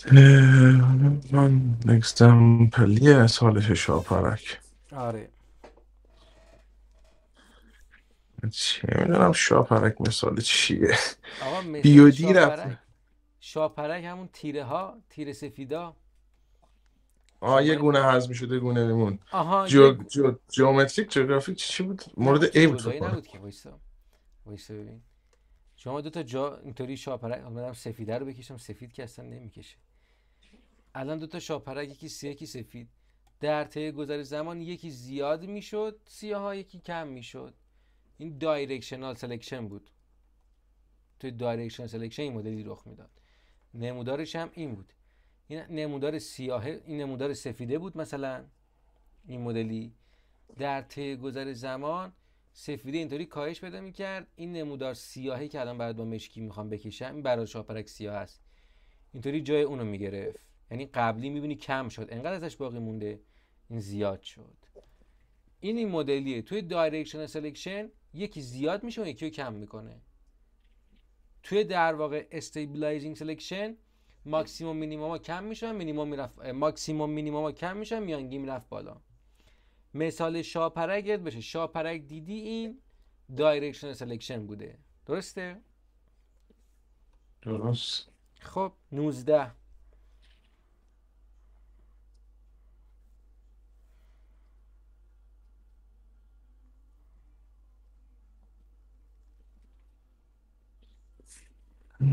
من next پلیه سالش شاپرک آره چه میدونم شاپرک مثال چیه بیودی رفت شاپرک همون تیره ها تیره سفیدا آه یه گونه هضم شده گونه میمون آها جو... جو... جومتریک چی بود مورد ای بود فکر که وایسا وایسا ببین شما دو تا جا اینطوری شاپرک آمدم سفیده رو بکشم سفید که اصلا نمیکشه الان دو تا شاپرک یکی سیاه یکی سفید در طی گذر زمان یکی زیاد میشد سیاه ها یکی کم میشد این دایرکشنال سلکشن بود توی دایرکشنال سلکشن این مدلی رخ میداد نمودارش هم این بود این نمودار سیاه این نمودار سفیده بود مثلا این مدلی در طی گذر زمان سفیده اینطوری کاهش پیدا میکرد این نمودار سیاهی که الان برات با مشکی میخوام بکشم این برای شاپرک سیاه است اینطوری جای اونو میگرفت یعنی قبلی میبینی کم شد انقدر ازش باقی مونده این زیاد شد این این مدلیه توی دایرکشن سلکشن یکی زیاد میشه و یکی کم میکنه توی در واقع استیبیلایزینگ سلکشن ماکسیموم مینیموم کم میشن میرفت ماکسیموم مینیموم کم میشن میانگی میرفت بالا مثال شاپرک بشه شاپرک دیدی این دایرکشن سلکشن بوده درسته درست خب 19 خب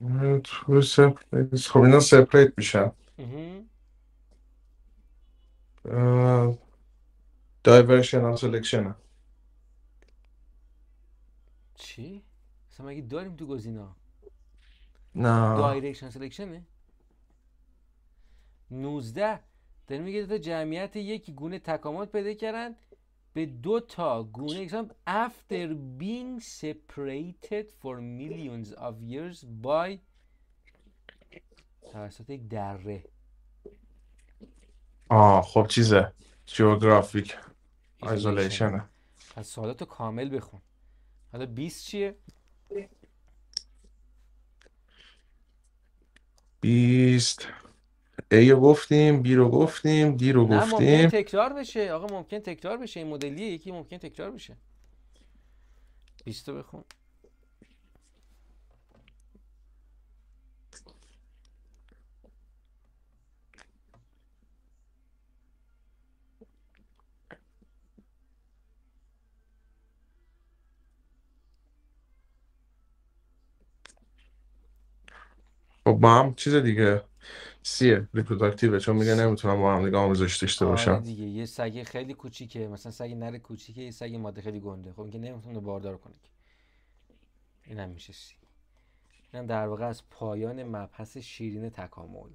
این ها خب اینا میشن دایورشن اه، diversion چی؟ اصلا مگه داریم تو گزینا نه دایرکشن سلکشنه 19 داریم میگه تا جمعیت یک گونه تکامل پیدا کردن به دو تا گونه after being separated for millions of years by توسط یک دره آه خب چیزه جیوگرافیک ایزولیشنه پس سوالاتو کامل بخون حالا 20 چیه؟ 20 ای رو گفتیم بی رو گفتیم دی رو نه ممکن تکرار بشه آقا ممکن تکرار بشه این مدلیه یکی ممکن تکرار بشه بیستو بخون خب با هم چیز دیگه سیه ریپروداکتیوه چون میگه نمیتونم با هم دیگه آموزش داشته آره باشم دیگه یه سگ خیلی کوچیکه مثلا سگ نر کوچیکه یه سگ ماده خیلی گنده خب اینکه نمیتونه باردار کنه اینم میشه سی اینم در واقع از پایان مبحث شیرین تکامل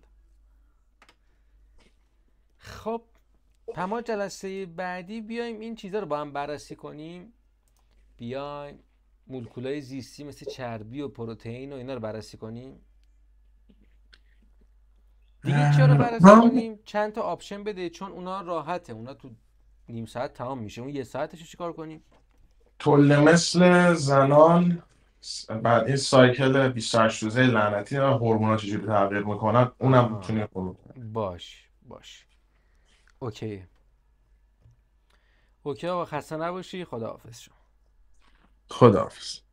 خب تمام جلسه بعدی بیایم این چیزها رو با هم بررسی کنیم بیایم مولکولای زیستی مثل چربی و پروتئین و اینا رو بررسی کنیم دیگه چرا بررسی کنیم چند تا آپشن بده چون اونا راحته اونا تو نیم ساعت تمام میشه اون یه ساعتش چیکار کنیم طول مثل زنان بعد این سایکل 28 روزه لعنتی و هورمونا چجوری تغییر میکنن اونم میتونی باش باش اوکی اوکی آقا خسته نباشی خداحافظ شما خداحافظ